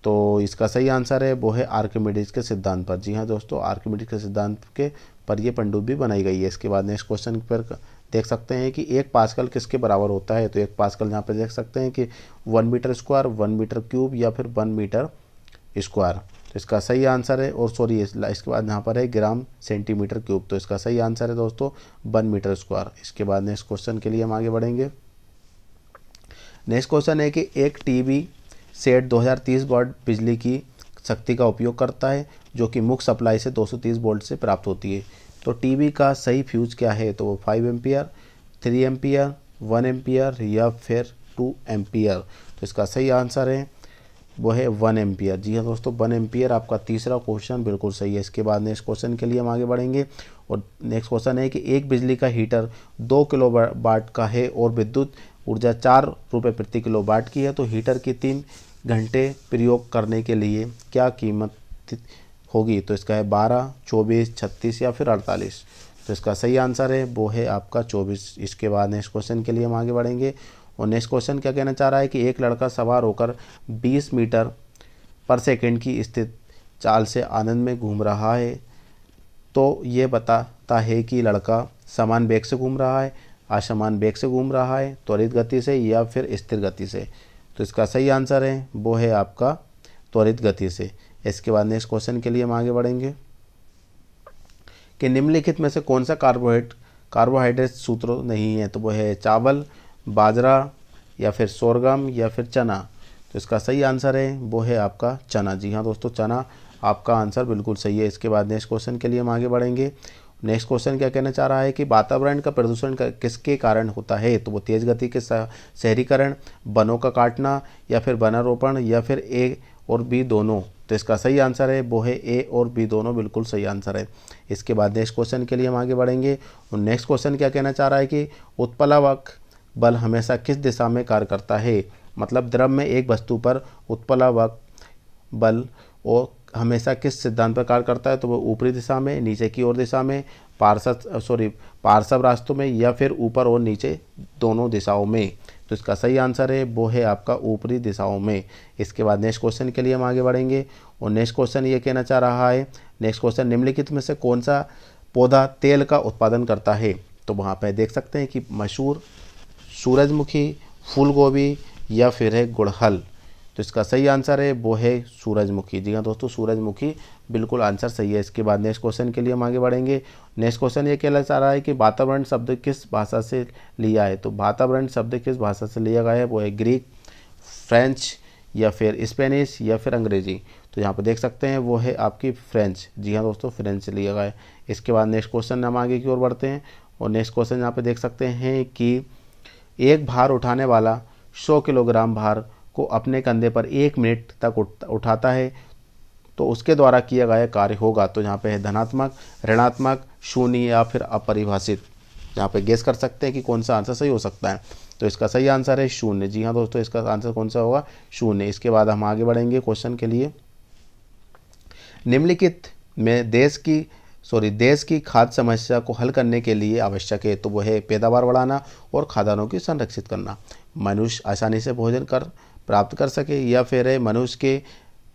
तो इसका सही आंसर है वो है आर्किमिडीज के सिद्धांत पर जी हाँ दोस्तों आर्किमिडीज के सिद्धांत के पर यह पंडुबी बनाई गई है इसके बाद नेक्स्ट क्वेश्चन पर देख सकते हैं कि एक पास्कल किसके बराबर होता है तो एक पास्कल यहाँ पर देख सकते हैं कि one metre square one metre cube या फिर वन मीटर स्क्वायर तो इसका सही आंसर है और सॉरी इसके बाद यहाँ पर है ग्राम सेंटीमीटर क्यूब तो इसका सही आंसर है दोस्तों वन मीटर स्क्वायर इसके बाद नेक्स्ट क्वेश्चन के लिए हम आगे बढ़ेंगे नेक्स्ट क्वेश्चन है कि एक टीवी सेट 2030 हज़ार बिजली की शक्ति का उपयोग करता है जो कि मुख्य सप्लाई से 230 वोल्ट से प्राप्त होती है तो टीवी का सही फ्यूज क्या है तो वो five ampere three ampere one ampere या फिर टू एम्पियर तो इसका सही आंसर है वो है वन एम्पियर जी हाँ दोस्तों वन एम्पियर आपका तीसरा क्वेश्चन बिल्कुल सही है इसके बाद नेक्स्ट क्वेश्चन के लिए हम आगे बढ़ेंगे और नेक्स्ट क्वेश्चन है कि एक बिजली का हीटर दो किलो वाट का है और विद्युत ऊर्जा चार रुपये प्रति किलो वाट की है तो हीटर की तीन घंटे प्रयोग करने के लिए क्या कीमत होगी तो इसका है बारह चौबीस छत्तीस या फिर अड़तालीस तो इसका सही आंसर है वो है आपका चौबीस इसके बाद नेक्स्ट क्वेश्चन के लिए हम आगे बढ़ेंगे और नेक्स्ट क्वेश्चन क्या कहना चाह रहा है कि एक लड़का सवार होकर बीस मीटर पर सेकेंड की स्थित चाल से आनंद में घूम रहा है तो ये बताता है कि लड़का समान बेग से घूम रहा है असमान बेग से घूम रहा है त्वरित गति से या फिर स्थिर गति से तो इसका सही आंसर है वो है आपका त्वरित गति से इसके बाद नेक्स्ट क्वेश्चन के लिए हम आगे बढ़ेंगे कि निम्नलिखित में से कौन सा कार्बोहाइड कार्बोहाइड्रेट सूत्र नहीं है तो वो है चावल बाजरा या फिर सोरगम या फिर चना तो इसका सही आंसर है वो है आपका चना जी हाँ दोस्तों चना आपका आंसर बिल्कुल सही है इसके बाद नेक्स्ट क्वेश्चन के लिए हम आगे बढ़ेंगे नेक्स्ट क्वेश्चन क्या कहना चाह रहा है कि वातावरण का प्रदूषण का किसके कारण होता है तो वो तेज़ गति के शहरीकरण वनों का काटना या फिर वनारोपण या फिर ए और बी दोनों तो इसका सही आंसर है वो है ए और बी दोनों बिल्कुल सही आंसर है इसके बाद नेक्स्ट क्वेश्चन के लिए हम आगे बढ़ेंगे और नेक्स्ट क्वेश्चन क्या कहना चाह रहा है कि उत्पलावक बल हमेशा किस दिशा में कार्य करता है मतलब द्रव में एक वस्तु पर उत्पलावक बल और हमेशा किस सिद्धांत पर कार्य करता है तो वो ऊपरी दिशा में नीचे की ओर दिशा में पार्श्व सॉरी पार्श्व रास्तों में या फिर ऊपर और नीचे दोनों दिशाओं में तो इसका सही आंसर है वो है आपका ऊपरी दिशाओं में इसके बाद नेक्स्ट क्वेश्चन के लिए हम आगे बढ़ेंगे और नेक्स्ट क्वेश्चन ये कहना चाह रहा है नेक्स्ट क्वेश्चन निम्नलिखित में से कौन सा पौधा तेल का उत्पादन करता है तो वहाँ पर देख सकते हैं कि मशहूर सूरजमुखी फूलगोभी या फिर है गुड़हल तो इसका सही आंसर है वो है सूरजमुखी जी हाँ दोस्तों सूरजमुखी बिल्कुल आंसर सही है इसके बाद नेक्स्ट क्वेश्चन के लिए हम आगे बढ़ेंगे नेक्स्ट क्वेश्चन ये कहना चाह रहा है कि वातावरण शब्द किस भाषा से लिया है तो वातावरण शब्द किस भाषा से लिया गया है वो है ग्रीक फ्रेंच या फिर स्पेनिश या फिर अंग्रेजी तो यहाँ पर देख सकते हैं वो है आपकी फ्रेंच जी हाँ दोस्तों फ्रेंच लिया गया है इसके बाद नेक्स्ट क्वेश्चन हम आगे की ओर बढ़ते हैं और नेक्स्ट क्वेश्चन यहाँ पे देख सकते हैं कि एक भार उठाने वाला 100 किलोग्राम भार को अपने कंधे पर एक मिनट तक उठाता है तो उसके द्वारा किया गया कार्य होगा तो यहाँ पे है धनात्मक ऋणात्मक शून्य या फिर अपरिभाषित यहाँ पे गेस कर सकते हैं कि कौन सा आंसर सही हो सकता है तो इसका सही आंसर है शून्य जी हाँ दोस्तों इसका आंसर कौन सा होगा शून्य इसके बाद हम आगे बढ़ेंगे क्वेश्चन के लिए निम्नलिखित में देश की सॉरी देश की खाद्य समस्या को हल करने के लिए आवश्यक है तो वह है पैदावार बढ़ाना और खादानों की संरक्षित करना मनुष्य आसानी से भोजन कर प्राप्त कर सके या फिर है मनुष्य के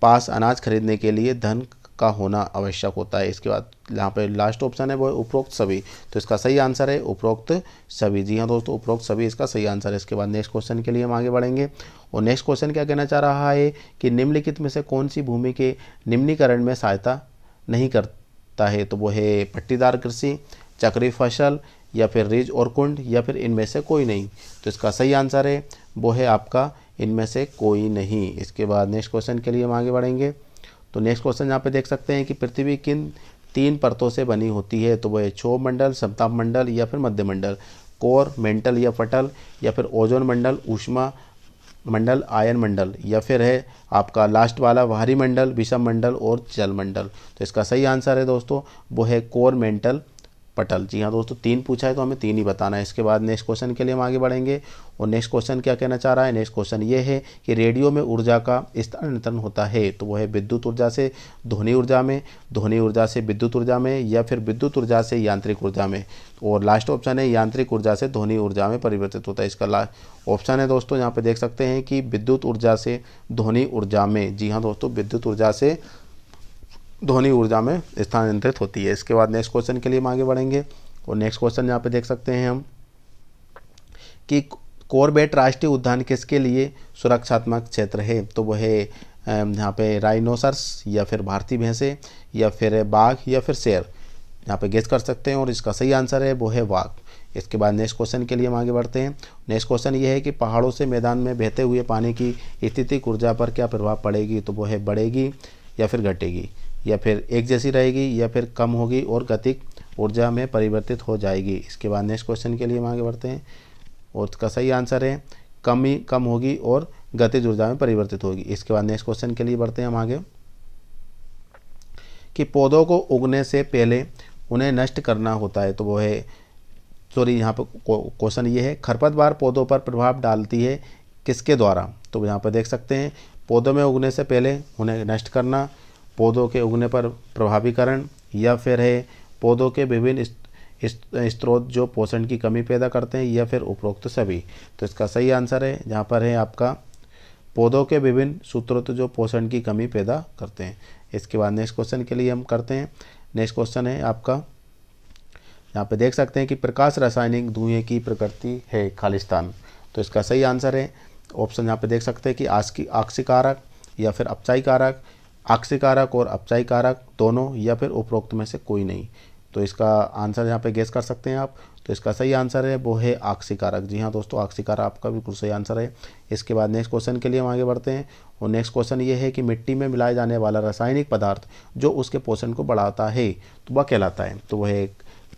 पास अनाज खरीदने के लिए धन का होना आवश्यक होता है इसके बाद यहाँ पे लास्ट ऑप्शन है वो उपरोक्त सभी तो इसका सही आंसर है उपरोक्त सभी जी हाँ दोस्तों उपरोक्त सभी इसका सही आंसर है इसके बाद नेक्स्ट क्वेश्चन के लिए हम आगे बढ़ेंगे और नेक्स्ट क्वेश्चन क्या कहना चाह रहा है कि निम्नलिखित में से कौन सी भूमि के निम्नीकरण में सहायता नहीं करता है तो वो है पट्टीदार कृषि चक्री फसल या फिर रिज और कुंड या फिर इनमें से कोई नहीं तो इसका सही आंसर है वो है आपका इनमें से कोई नहीं इसके बाद नेक्स्ट क्वेश्चन के लिए हम आगे बढ़ेंगे तो नेक्स्ट क्वेश्चन यहाँ पे देख सकते हैं कि पृथ्वी किन तीन परतों से बनी होती है तो वह क्षोभ मंडल समताप मंडल या फिर मध्य मंडल कोर मेंटल या फटल या फिर ओजोन मंडल ऊष्मा मंडल आयन मंडल या फिर है आपका लास्ट वाला बाहरी मंडल विषम मंडल और जल मंडल तो इसका सही आंसर है दोस्तों वो है कोर मेंटल पटल जी हाँ दोस्तों तीन पूछा है तो हमें तीन ही बताना है इसके बाद नेक्स्ट क्वेश्चन के लिए हम आगे बढ़ेंगे और नेक्स्ट क्वेश्चन क्या कहना चाह रहा है नेक्स्ट क्वेश्चन ये है कि रेडियो में ऊर्जा का स्थानांतरण होता है तो वह है विद्युत ऊर्जा से ध्वनि ऊर्जा में ध्वनि ऊर्जा से विद्युत ऊर्जा में या फिर विद्युत ऊर्जा से यांत्रिक ऊर्जा में और लास्ट ऑप्शन है यांत्रिक ऊर्जा से ध्वनि ऊर्जा में परिवर्तित होता है इसका लास्ट ऑप्शन है दोस्तों यहाँ पर देख सकते हैं कि विद्युत ऊर्जा से ध्वनि ऊर्जा में जी हाँ दोस्तों विद्युत ऊर्जा से ध्वनि ऊर्जा में स्थानांतरित होती है इसके बाद नेक्स्ट क्वेश्चन के लिए हम आगे बढ़ेंगे और नेक्स्ट क्वेश्चन यहाँ पे देख सकते हैं हम कि कोरबेट राष्ट्रीय उद्यान किसके लिए सुरक्षात्मक क्षेत्र है तो वह है यहाँ पे राइनोसर्स या फिर भारतीय भैंसे या फिर बाघ या फिर शेर यहाँ पे गेस कर सकते हैं और इसका सही आंसर है वो है वाघ इसके बाद नेक्स्ट क्वेश्चन के लिए हम आगे बढ़ते हैं नेक्स्ट क्वेश्चन ये है कि पहाड़ों से मैदान में बहते हुए पानी की स्थिति ऊर्जा पर क्या प्रभाव पड़ेगी तो वो है बढ़ेगी या फिर घटेगी या फिर एक जैसी रहेगी या फिर कम होगी और गतिक ऊर्जा में परिवर्तित हो जाएगी इसके बाद नेक्स्ट क्वेश्चन के लिए हम आगे बढ़ते हैं और इसका सही आंसर है कम ही कम होगी और गतिज ऊर्जा में परिवर्तित होगी इसके बाद नेक्स्ट क्वेश्चन के लिए बढ़ते हैं हम आगे कि पौधों को उगने से पहले उन्हें नष्ट करना होता है तो वो है सॉरी यहाँ पर क्वेश्चन ये है खरपतवार पौधों पर प्रभाव डालती है किसके द्वारा तो यहाँ पर देख सकते हैं पौधों में उगने से पहले उन्हें नष्ट करना पौधों के उगने पर प्रभावीकरण या फिर है पौधों के विभिन्न स्त्रोत जो पोषण की कमी पैदा करते हैं या फिर उपरोक्त सभी तो इसका सही आंसर है जहाँ पर है आपका पौधों के विभिन्न सूत्रोत तो जो पोषण की कमी पैदा करते हैं इसके बाद नेक्स्ट क्वेश्चन के लिए हम करते हैं नेक्स्ट क्वेश्चन है आपका यहाँ पे देख सकते हैं कि प्रकाश रासायनिक धुएँ की प्रकृति है खालिस्तान तो इसका सही आंसर है ऑप्शन यहाँ पे देख सकते हैं कि आस्की आक्सी कारक या फिर अपचाई कारक आक्सी कारक और अपचाई कारक दोनों या फिर उपरोक्त में से कोई नहीं तो इसका आंसर यहाँ पे गेस कर सकते हैं आप तो इसका सही आंसर है वो है आक्सी कारक जी हाँ दोस्तों आक्सी कारक आपका बिल्कुल सही आंसर है इसके बाद नेक्स्ट क्वेश्चन के लिए हम आगे बढ़ते हैं और नेक्स्ट क्वेश्चन ये है कि मिट्टी में मिलाए जाने वाला रासायनिक पदार्थ जो उसके पोषण को बढ़ाता है तो वह कहलाता है तो वह है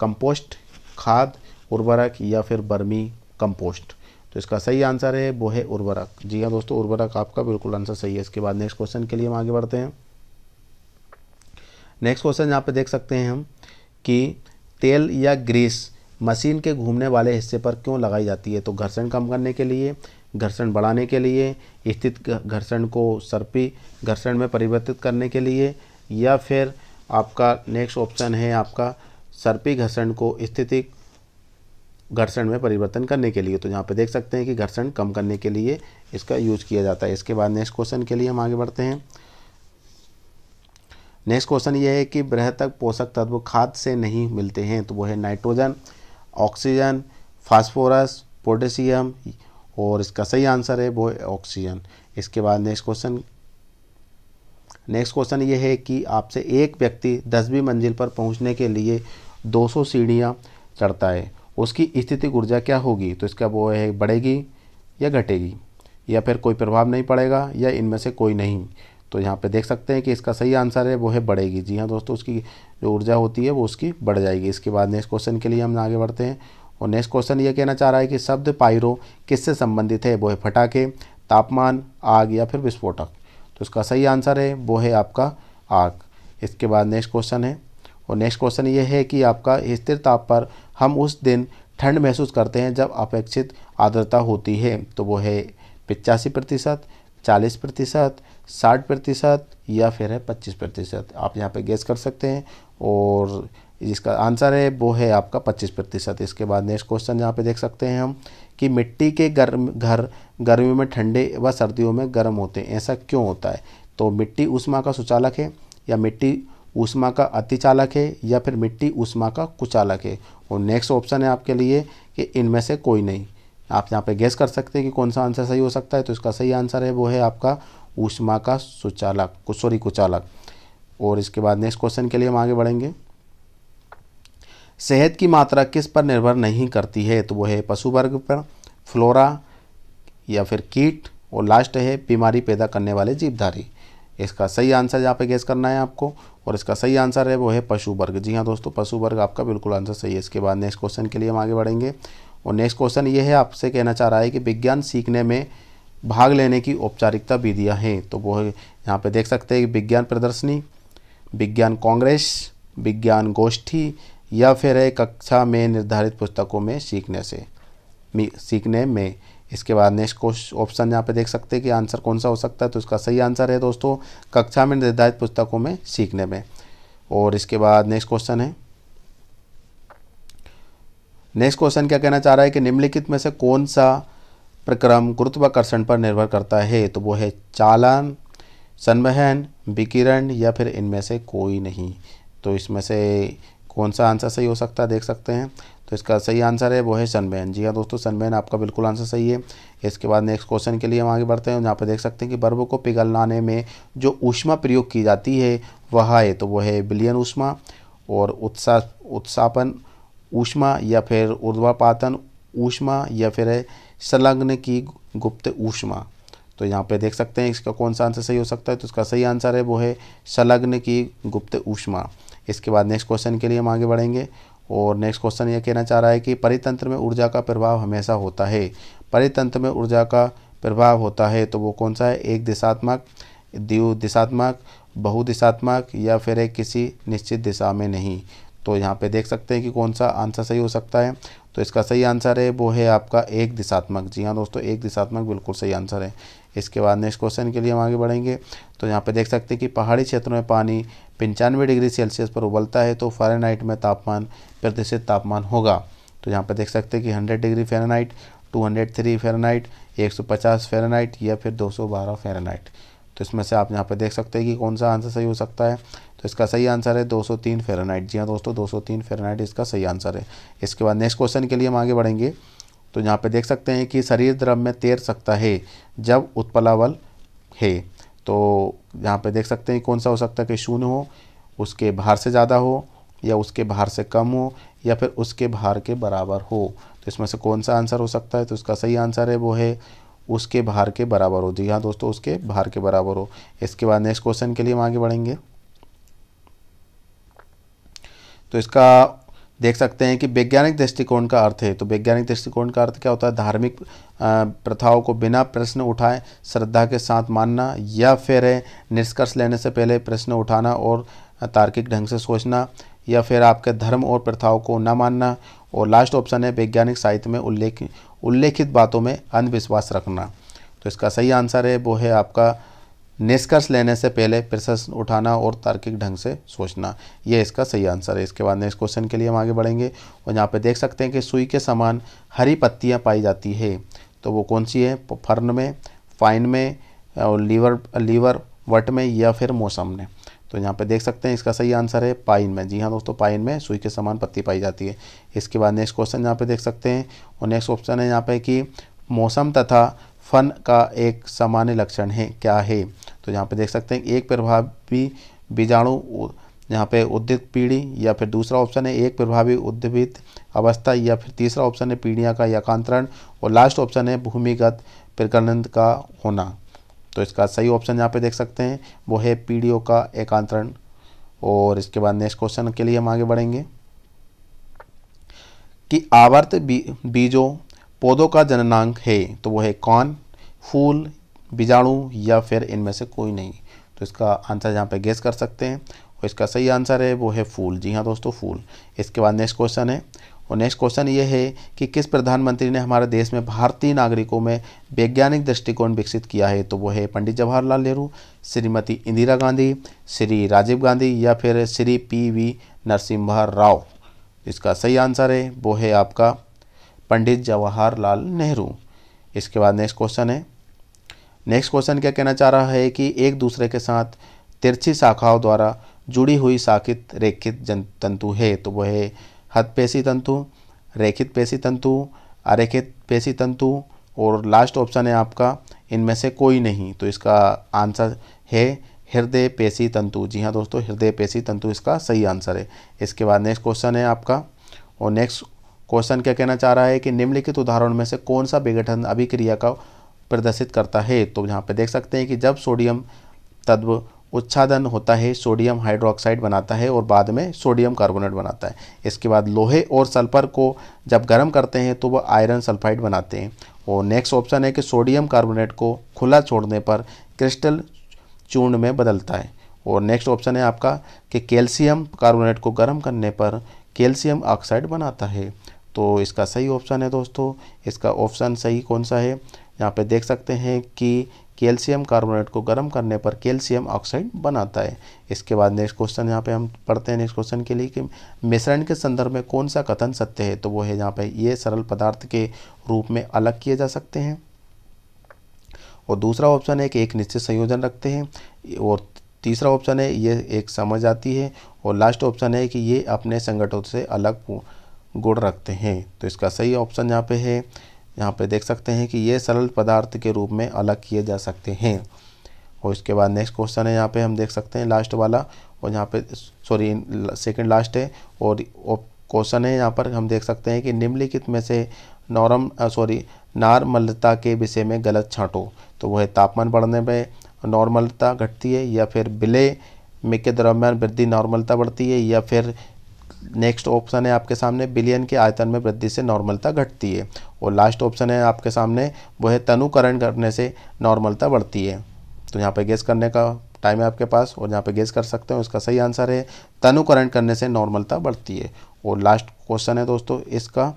कंपोस्ट खाद उर्वरक या फिर बर्मी कंपोस्ट तो इसका सही आंसर है वो है उर्वरक जी हाँ दोस्तों उर्वरक आपका बिल्कुल आंसर सही है इसके बाद नेक्स्ट क्वेश्चन के लिए हम आगे बढ़ते हैं नेक्स्ट क्वेश्चन यहाँ पे देख सकते हैं हम कि तेल या ग्रीस मशीन के घूमने वाले हिस्से पर क्यों लगाई जाती है तो घर्षण कम करने के लिए घर्षण बढ़ाने के लिए स्थित घर्षण को सर्पी घर्षण में परिवर्तित करने के लिए या फिर आपका नेक्स्ट ऑप्शन है आपका सर्पी घर्षण को स्थितिक घर्षण में परिवर्तन करने के लिए तो यहाँ पे देख सकते हैं कि घर्षण कम करने के लिए इसका यूज किया जाता है इसके बाद नेक्स्ट क्वेश्चन के लिए हम आगे बढ़ते हैं नेक्स्ट क्वेश्चन ये है कि बृहतक पोषक तत्व खाद से नहीं मिलते हैं तो वो है नाइट्रोजन ऑक्सीजन फास्फोरस पोटेशियम और इसका सही आंसर है वो है ऑक्सीजन इसके बाद नेक्स्ट क्वेश्चन नेक्स्ट क्वेश्चन ये है कि आपसे एक व्यक्ति दसवीं मंजिल पर पहुंचने के लिए 200 सीढ़ियां चढ़ता है उसकी स्थितिक ऊर्जा क्या होगी तो इसका वो है बढ़ेगी या घटेगी या फिर कोई प्रभाव नहीं पड़ेगा या इनमें से कोई नहीं तो यहाँ पे देख सकते हैं कि इसका सही आंसर है वो है बढ़ेगी जी हाँ दोस्तों उसकी जो ऊर्जा होती है वो उसकी बढ़ जाएगी इसके बाद नेक्स्ट क्वेश्चन के लिए हम आगे बढ़ते हैं और नेक्स्ट क्वेश्चन ये कहना चाह रहा है कि शब्द पायरो किससे संबंधित है वो है फटाखे तापमान आग या फिर विस्फोटक तो इसका सही आंसर है वो है आपका आग इसके बाद नेक्स्ट क्वेश्चन है और नेक्स्ट क्वेश्चन ये है कि आपका स्थिर ताप पर हम उस दिन ठंड महसूस करते हैं जब अपेक्षित आर्द्रता होती है तो वो है पिचासी प्रतिशत चालीस प्रतिशत साठ प्रतिशत या फिर है पच्चीस प्रतिशत आप यहाँ पे गैस कर सकते हैं और जिसका आंसर है वो है आपका पच्चीस प्रतिशत इसके बाद नेक्स्ट क्वेश्चन यहाँ पे देख सकते हैं हम कि मिट्टी के गर्म घर गर्मियों में ठंडे व सर्दियों में गर्म होते हैं ऐसा क्यों होता है तो मिट्टी उष्मा का सुचालक है या मिट्टी ऊष्मा का अतिचालक है या फिर मिट्टी ऊष्मा का कुचालक है और नेक्स्ट ऑप्शन है आपके लिए कि इनमें से कोई नहीं आप यहाँ पे गैस कर सकते हैं कि कौन सा आंसर सही हो सकता है तो इसका सही आंसर है वो है आपका ऊष्मा का सुचालक सॉरी कुचालक और इसके बाद नेक्स्ट क्वेश्चन के लिए हम आगे बढ़ेंगे सेहत की मात्रा किस पर निर्भर नहीं करती है तो वो है पशु वर्ग पर फ्लोरा या फिर कीट और लास्ट है बीमारी पैदा करने वाले जीवधारी इसका सही आंसर यहाँ पे गैस करना है आपको और इसका सही आंसर है वो है पशु वर्ग जी हाँ दोस्तों पशु वर्ग आपका बिल्कुल आंसर सही है इसके बाद नेक्स्ट क्वेश्चन के लिए हम आगे बढ़ेंगे और नेक्स्ट क्वेश्चन ये है आपसे कहना चाह रहा है कि विज्ञान सीखने में भाग लेने की औपचारिकता विधियाँ हैं तो वो यहाँ पे देख सकते हैं विज्ञान प्रदर्शनी विज्ञान कांग्रेस विज्ञान गोष्ठी या फिर है कक्षा में निर्धारित पुस्तकों में सीखने से सीखने में इसके बाद नेक्स्ट क्वेश्चन ऑप्शन यहाँ पे देख सकते हैं कि आंसर कौन सा हो सकता है तो इसका सही आंसर है दोस्तों कक्षा में निर्धारित पुस्तकों में सीखने में और इसके बाद नेक्स्ट क्वेश्चन है नेक्स्ट क्वेश्चन क्या कहना चाह रहा है कि निम्नलिखित में से कौन सा प्रक्रम गुरुत्वाकर्षण पर निर्भर करता है तो वो है चालन संवहन विकिरण या फिर इनमें से कोई नहीं तो इसमें से कौन सा आंसर सही हो सकता है देख सकते हैं तो इसका सही आंसर है वो है सनबैन जी हाँ दोस्तों सनबैन आपका बिल्कुल आंसर सही है इसके बाद नेक्स्ट क्वेश्चन के लिए हम आगे बढ़ते हैं जहाँ पर देख सकते हैं कि बर्ब को पिघलनाने में जो ऊष्मा प्रयोग की जाती है वह है तो वो है बिलियन ऊष्मा और उत्साह उत्सापन ऊष्मा या फिर ऊर्ध्वापातन ऊष्मा या फिर है संलग्न की गुप्त ऊष्मा तो यहाँ पे देख सकते हैं इसका कौन सा आंसर सही हो सकता है तो इसका सही आंसर है वो है संलग्न की गुप्त ऊष्मा इसके बाद नेक्स्ट क्वेश्चन के लिए हम आगे बढ़ेंगे और नेक्स्ट क्वेश्चन ये कहना चाह रहा है कि परितंत्र में ऊर्जा का प्रभाव हमेशा होता है परितंत्र में ऊर्जा का प्रभाव होता है तो वो कौन सा है एक दिशात्मक द्वि दिशात्मक बहुदिशात्मक या फिर एक किसी निश्चित दिशा में नहीं तो यहाँ पे देख सकते हैं कि कौन सा आंसर सही हो सकता है तो इसका सही आंसर है वो है आपका एक दिशात्मक जी हाँ दोस्तों एक दिशात्मक बिल्कुल सही आंसर है इसके बाद नेक्स्ट क्वेश्चन के लिए हम आगे बढ़ेंगे तो यहाँ पे देख सकते हैं कि पहाड़ी क्षेत्रों में पानी पंचानवे डिग्री सेल्सियस पर उबलता है तो फ़ारेनहाइट में तापमान प्रतिशत तापमान होगा तो यहाँ पर देख सकते हैं कि 100 डिग्री फ़ारेनहाइट 203 फ़ारेनहाइट 150 फ़ारेनहाइट या फिर 212 फ़ारेनहाइट तो इसमें से आप यहाँ पर देख सकते हैं कि कौन सा आंसर सही हो सकता है तो इसका सही आंसर है 203 फ़ारेनहाइट जी हाँ दोस्तों 203 फ़ारेनहाइट इसका सही आंसर है इसके बाद नेक्स्ट क्वेश्चन के लिए हम आगे बढ़ेंगे तो यहाँ पर देख सकते हैं कि शरीर द्रव में तैर सकता है जब उत्पलावल है तो यहाँ पे देख सकते हैं कौन सा हो सकता है कि शून्य हो उसके भार से ज़्यादा हो या उसके भार से कम हो या फिर उसके भार के बराबर हो तो इसमें से कौन सा आंसर हो सकता है तो उसका सही आंसर है वो है उसके भार के बराबर हो जी हाँ दोस्तों उसके भार के बराबर हो इसके बाद नेक्स्ट क्वेश्चन के लिए हम आगे बढ़ेंगे तो इसका देख सकते हैं कि वैज्ञानिक दृष्टिकोण का अर्थ है तो वैज्ञानिक दृष्टिकोण का अर्थ क्या होता है धार्मिक प्रथाओं को बिना प्रश्न उठाए श्रद्धा के साथ मानना या फिर निष्कर्ष लेने से पहले प्रश्न उठाना और तार्किक ढंग से सोचना या फिर आपके धर्म और प्रथाओं को न मानना और लास्ट ऑप्शन है वैज्ञानिक साहित्य में उल्लेख उल्लेखित बातों में अंधविश्वास रखना तो इसका सही आंसर है वो है आपका निष्कर्ष लेने से पहले प्रश्न उठाना और तार्किक ढंग से सोचना यह इसका सही आंसर है इसके बाद नेक्स्ट क्वेश्चन के लिए हम आगे बढ़ेंगे और यहाँ पे देख सकते हैं कि सुई के समान हरी पत्तियाँ पाई जाती है तो वो कौन सी है फर्न में फाइन में और लीवर लीवर वट में या फिर मौसम में तो यहाँ पे देख सकते हैं इसका सही आंसर है पाइन में जी हाँ दोस्तों पाइन में सुई के समान पत्ती पाई जाती है इसके बाद नेक्स्ट क्वेश्चन यहाँ पे देख सकते हैं और नेक्स्ट ऑप्शन है यहाँ पे कि मौसम तथा फन का एक सामान्य लक्षण है क्या है तो यहाँ पे देख सकते हैं एक प्रभावी बीजाणु यहाँ पे उद्दित पीढ़ी या फिर दूसरा ऑप्शन है एक प्रभावी उद्दीपित अवस्था या फिर तीसरा ऑप्शन है पीढ़िया का एकांतरण और लास्ट ऑप्शन है भूमिगत प्रकरण का होना तो इसका सही ऑप्शन यहाँ पे देख सकते हैं वो है पीढ़ियों का एकांतरण और इसके बाद नेक्स्ट क्वेश्चन के लिए हम आगे बढ़ेंगे कि आवर्त बीजों पौधों का जननांक है तो वो है कौन फूल बीजाणु या फिर इनमें से कोई नहीं तो इसका आंसर यहाँ पे गेस कर सकते हैं और इसका सही आंसर है वो है फूल जी हाँ दोस्तों फूल इसके बाद नेक्स्ट क्वेश्चन है और नेक्स्ट क्वेश्चन ये है कि किस प्रधानमंत्री ने हमारे देश में भारतीय नागरिकों में वैज्ञानिक दृष्टिकोण विकसित किया है तो वो है पंडित जवाहरलाल नेहरू श्रीमती इंदिरा गांधी श्री राजीव गांधी या फिर श्री पी वी नरसिम्हा राव इसका सही आंसर है वो है आपका पंडित जवाहरलाल नेहरू इसके बाद नेक्स्ट क्वेश्चन है नेक्स्ट क्वेश्चन क्या कहना चाह रहा है कि एक दूसरे के साथ तिरछी शाखाओं द्वारा जुड़ी हुई शाखित रेखित जन तंतु है तो वह है हथपेशी तंतु रेखित पेशी तंतु अरेखित पेशी तंतु और लास्ट ऑप्शन है आपका इनमें से कोई नहीं तो इसका आंसर है हृदय पेशी तंतु जी हाँ दोस्तों हृदय पेशी तंतु इसका सही आंसर है इसके बाद नेक्स्ट क्वेश्चन है आपका और नेक्स्ट क्वेश्चन क्या कहना चाह रहा है कि निम्नलिखित उदाहरण में से कौन सा विघटन अभिक्रिया का प्रदर्शित करता है तो यहाँ पर देख सकते हैं कि जब सोडियम तत्व उच्छादन होता है सोडियम हाइड्रोक्साइड बनाता है और बाद में सोडियम कार्बोनेट बनाता है इसके बाद लोहे और सल्फर को जब गर्म करते हैं तो वह आयरन सल्फाइड बनाते हैं और नेक्स्ट ऑप्शन है कि सोडियम कार्बोनेट को खुला छोड़ने पर क्रिस्टल चूर्ण में बदलता है और नेक्स्ट ऑप्शन है आपका कि कैल्शियम कार्बोनेट को गर्म करने पर कैल्शियम ऑक्साइड बनाता है तो इसका सही ऑप्शन है दोस्तों इसका ऑप्शन सही कौन सा है यहाँ पे देख सकते हैं कि कैल्शियम कार्बोनेट को गर्म करने पर कैल्शियम ऑक्साइड बनाता है इसके बाद नेक्स्ट क्वेश्चन यहाँ पे हम पढ़ते हैं नेक्स्ट क्वेश्चन के लिए कि मिश्रण के संदर्भ में कौन सा कथन सत्य है तो वो है यहाँ पे ये सरल पदार्थ के रूप में अलग किए जा सकते हैं और दूसरा ऑप्शन है कि एक निश्चित संयोजन रखते हैं और तीसरा ऑप्शन है ये एक समझ आती है और लास्ट ऑप्शन है कि ये अपने संगठनों से अलग गुड़ रखते हैं तो इसका सही ऑप्शन यहाँ पे है यहाँ पे देख सकते हैं कि ये सरल पदार्थ के रूप में अलग किए जा सकते हैं और इसके बाद नेक्स्ट क्वेश्चन है यहाँ पे हम देख सकते हैं लास्ट वाला और यहाँ पे सॉरी सेकंड लास्ट है और क्वेश्चन है यहाँ पर हम देख सकते हैं कि निम्नलिखित में से नॉरम सॉरी नॉर्मलता के विषय में गलत छाँटो तो वह तापमान बढ़ने में नॉर्मलता घटती है या फिर बिले में के दरम्यान वृद्धि नॉर्मलता बढ़ती है या फिर नेक्स्ट ऑप्शन है आपके सामने बिलियन के आयतन में वृद्धि से नॉर्मलता घटती है और लास्ट ऑप्शन है आपके सामने वो है तनुकरण करने से नॉर्मलता बढ़ती है तो यहाँ पे गेस करने का टाइम है आपके पास और यहाँ पे गेस कर सकते हो इसका सही आंसर है तनुकरण करने से नॉर्मलता बढ़ती है और लास्ट क्वेश्चन है दोस्तों इसका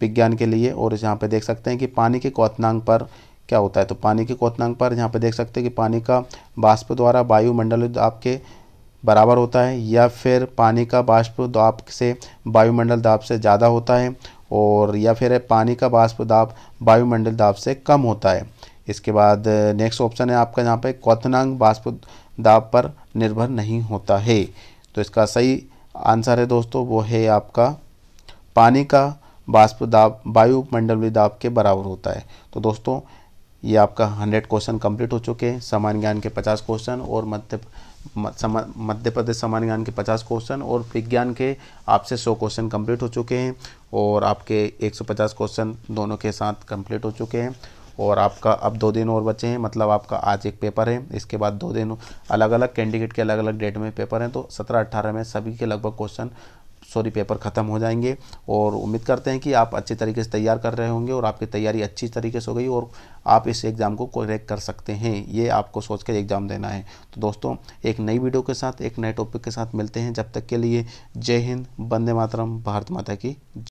विज्ञान के लिए और यहाँ पर देख सकते हैं कि पानी के क्वतनांग पर क्या होता है तो पानी के क्वतनांग पर यहाँ पर देख सकते हैं कि पानी का बाष्प द्वारा वायुमंडल आपके बराबर होता है या फिर पानी का बाष्प दाब से वायुमंडल दाब से ज़्यादा होता है और या फिर पानी का बाष्प दाब वायुमंडल दाब से कम होता है इसके बाद नेक्स्ट ऑप्शन है आपका यहाँ पे क्वथनांग बाष्प दाब पर निर्भर नहीं होता है तो इसका सही आंसर है दोस्तों वो है आपका पानी का बाष्प दाब वायुमंडल दाब के बराबर होता है तो दोस्तों ये आपका हंड्रेड क्वेश्चन कंप्लीट हो चुके हैं सामान्य ज्ञान के पचास क्वेश्चन और मध्य मध्य प्रदेश सामान्य ज्ञान के 50 क्वेश्चन और विज्ञान के आपसे 100 क्वेश्चन कंप्लीट हो चुके हैं और आपके 150 क्वेश्चन दोनों के साथ कंप्लीट हो चुके हैं और आपका अब दो दिन और बचे हैं मतलब आपका आज एक पेपर है इसके बाद दो दिन अलग अलग कैंडिडेट के अलग अलग डेट में पेपर हैं तो सत्रह अट्ठारह में सभी के लगभग क्वेश्चन सॉरी पेपर ख़त्म हो जाएंगे और उम्मीद करते हैं कि आप अच्छे तरीके से तैयार कर रहे होंगे और आपकी तैयारी अच्छी तरीके से हो गई और आप इस एग्ज़ाम को क्रैक कर सकते हैं ये आपको सोच कर एग्ज़ाम देना है तो दोस्तों एक नई वीडियो के साथ एक नए टॉपिक के साथ मिलते हैं जब तक के लिए जय हिंद बंदे मातरम भारत माता की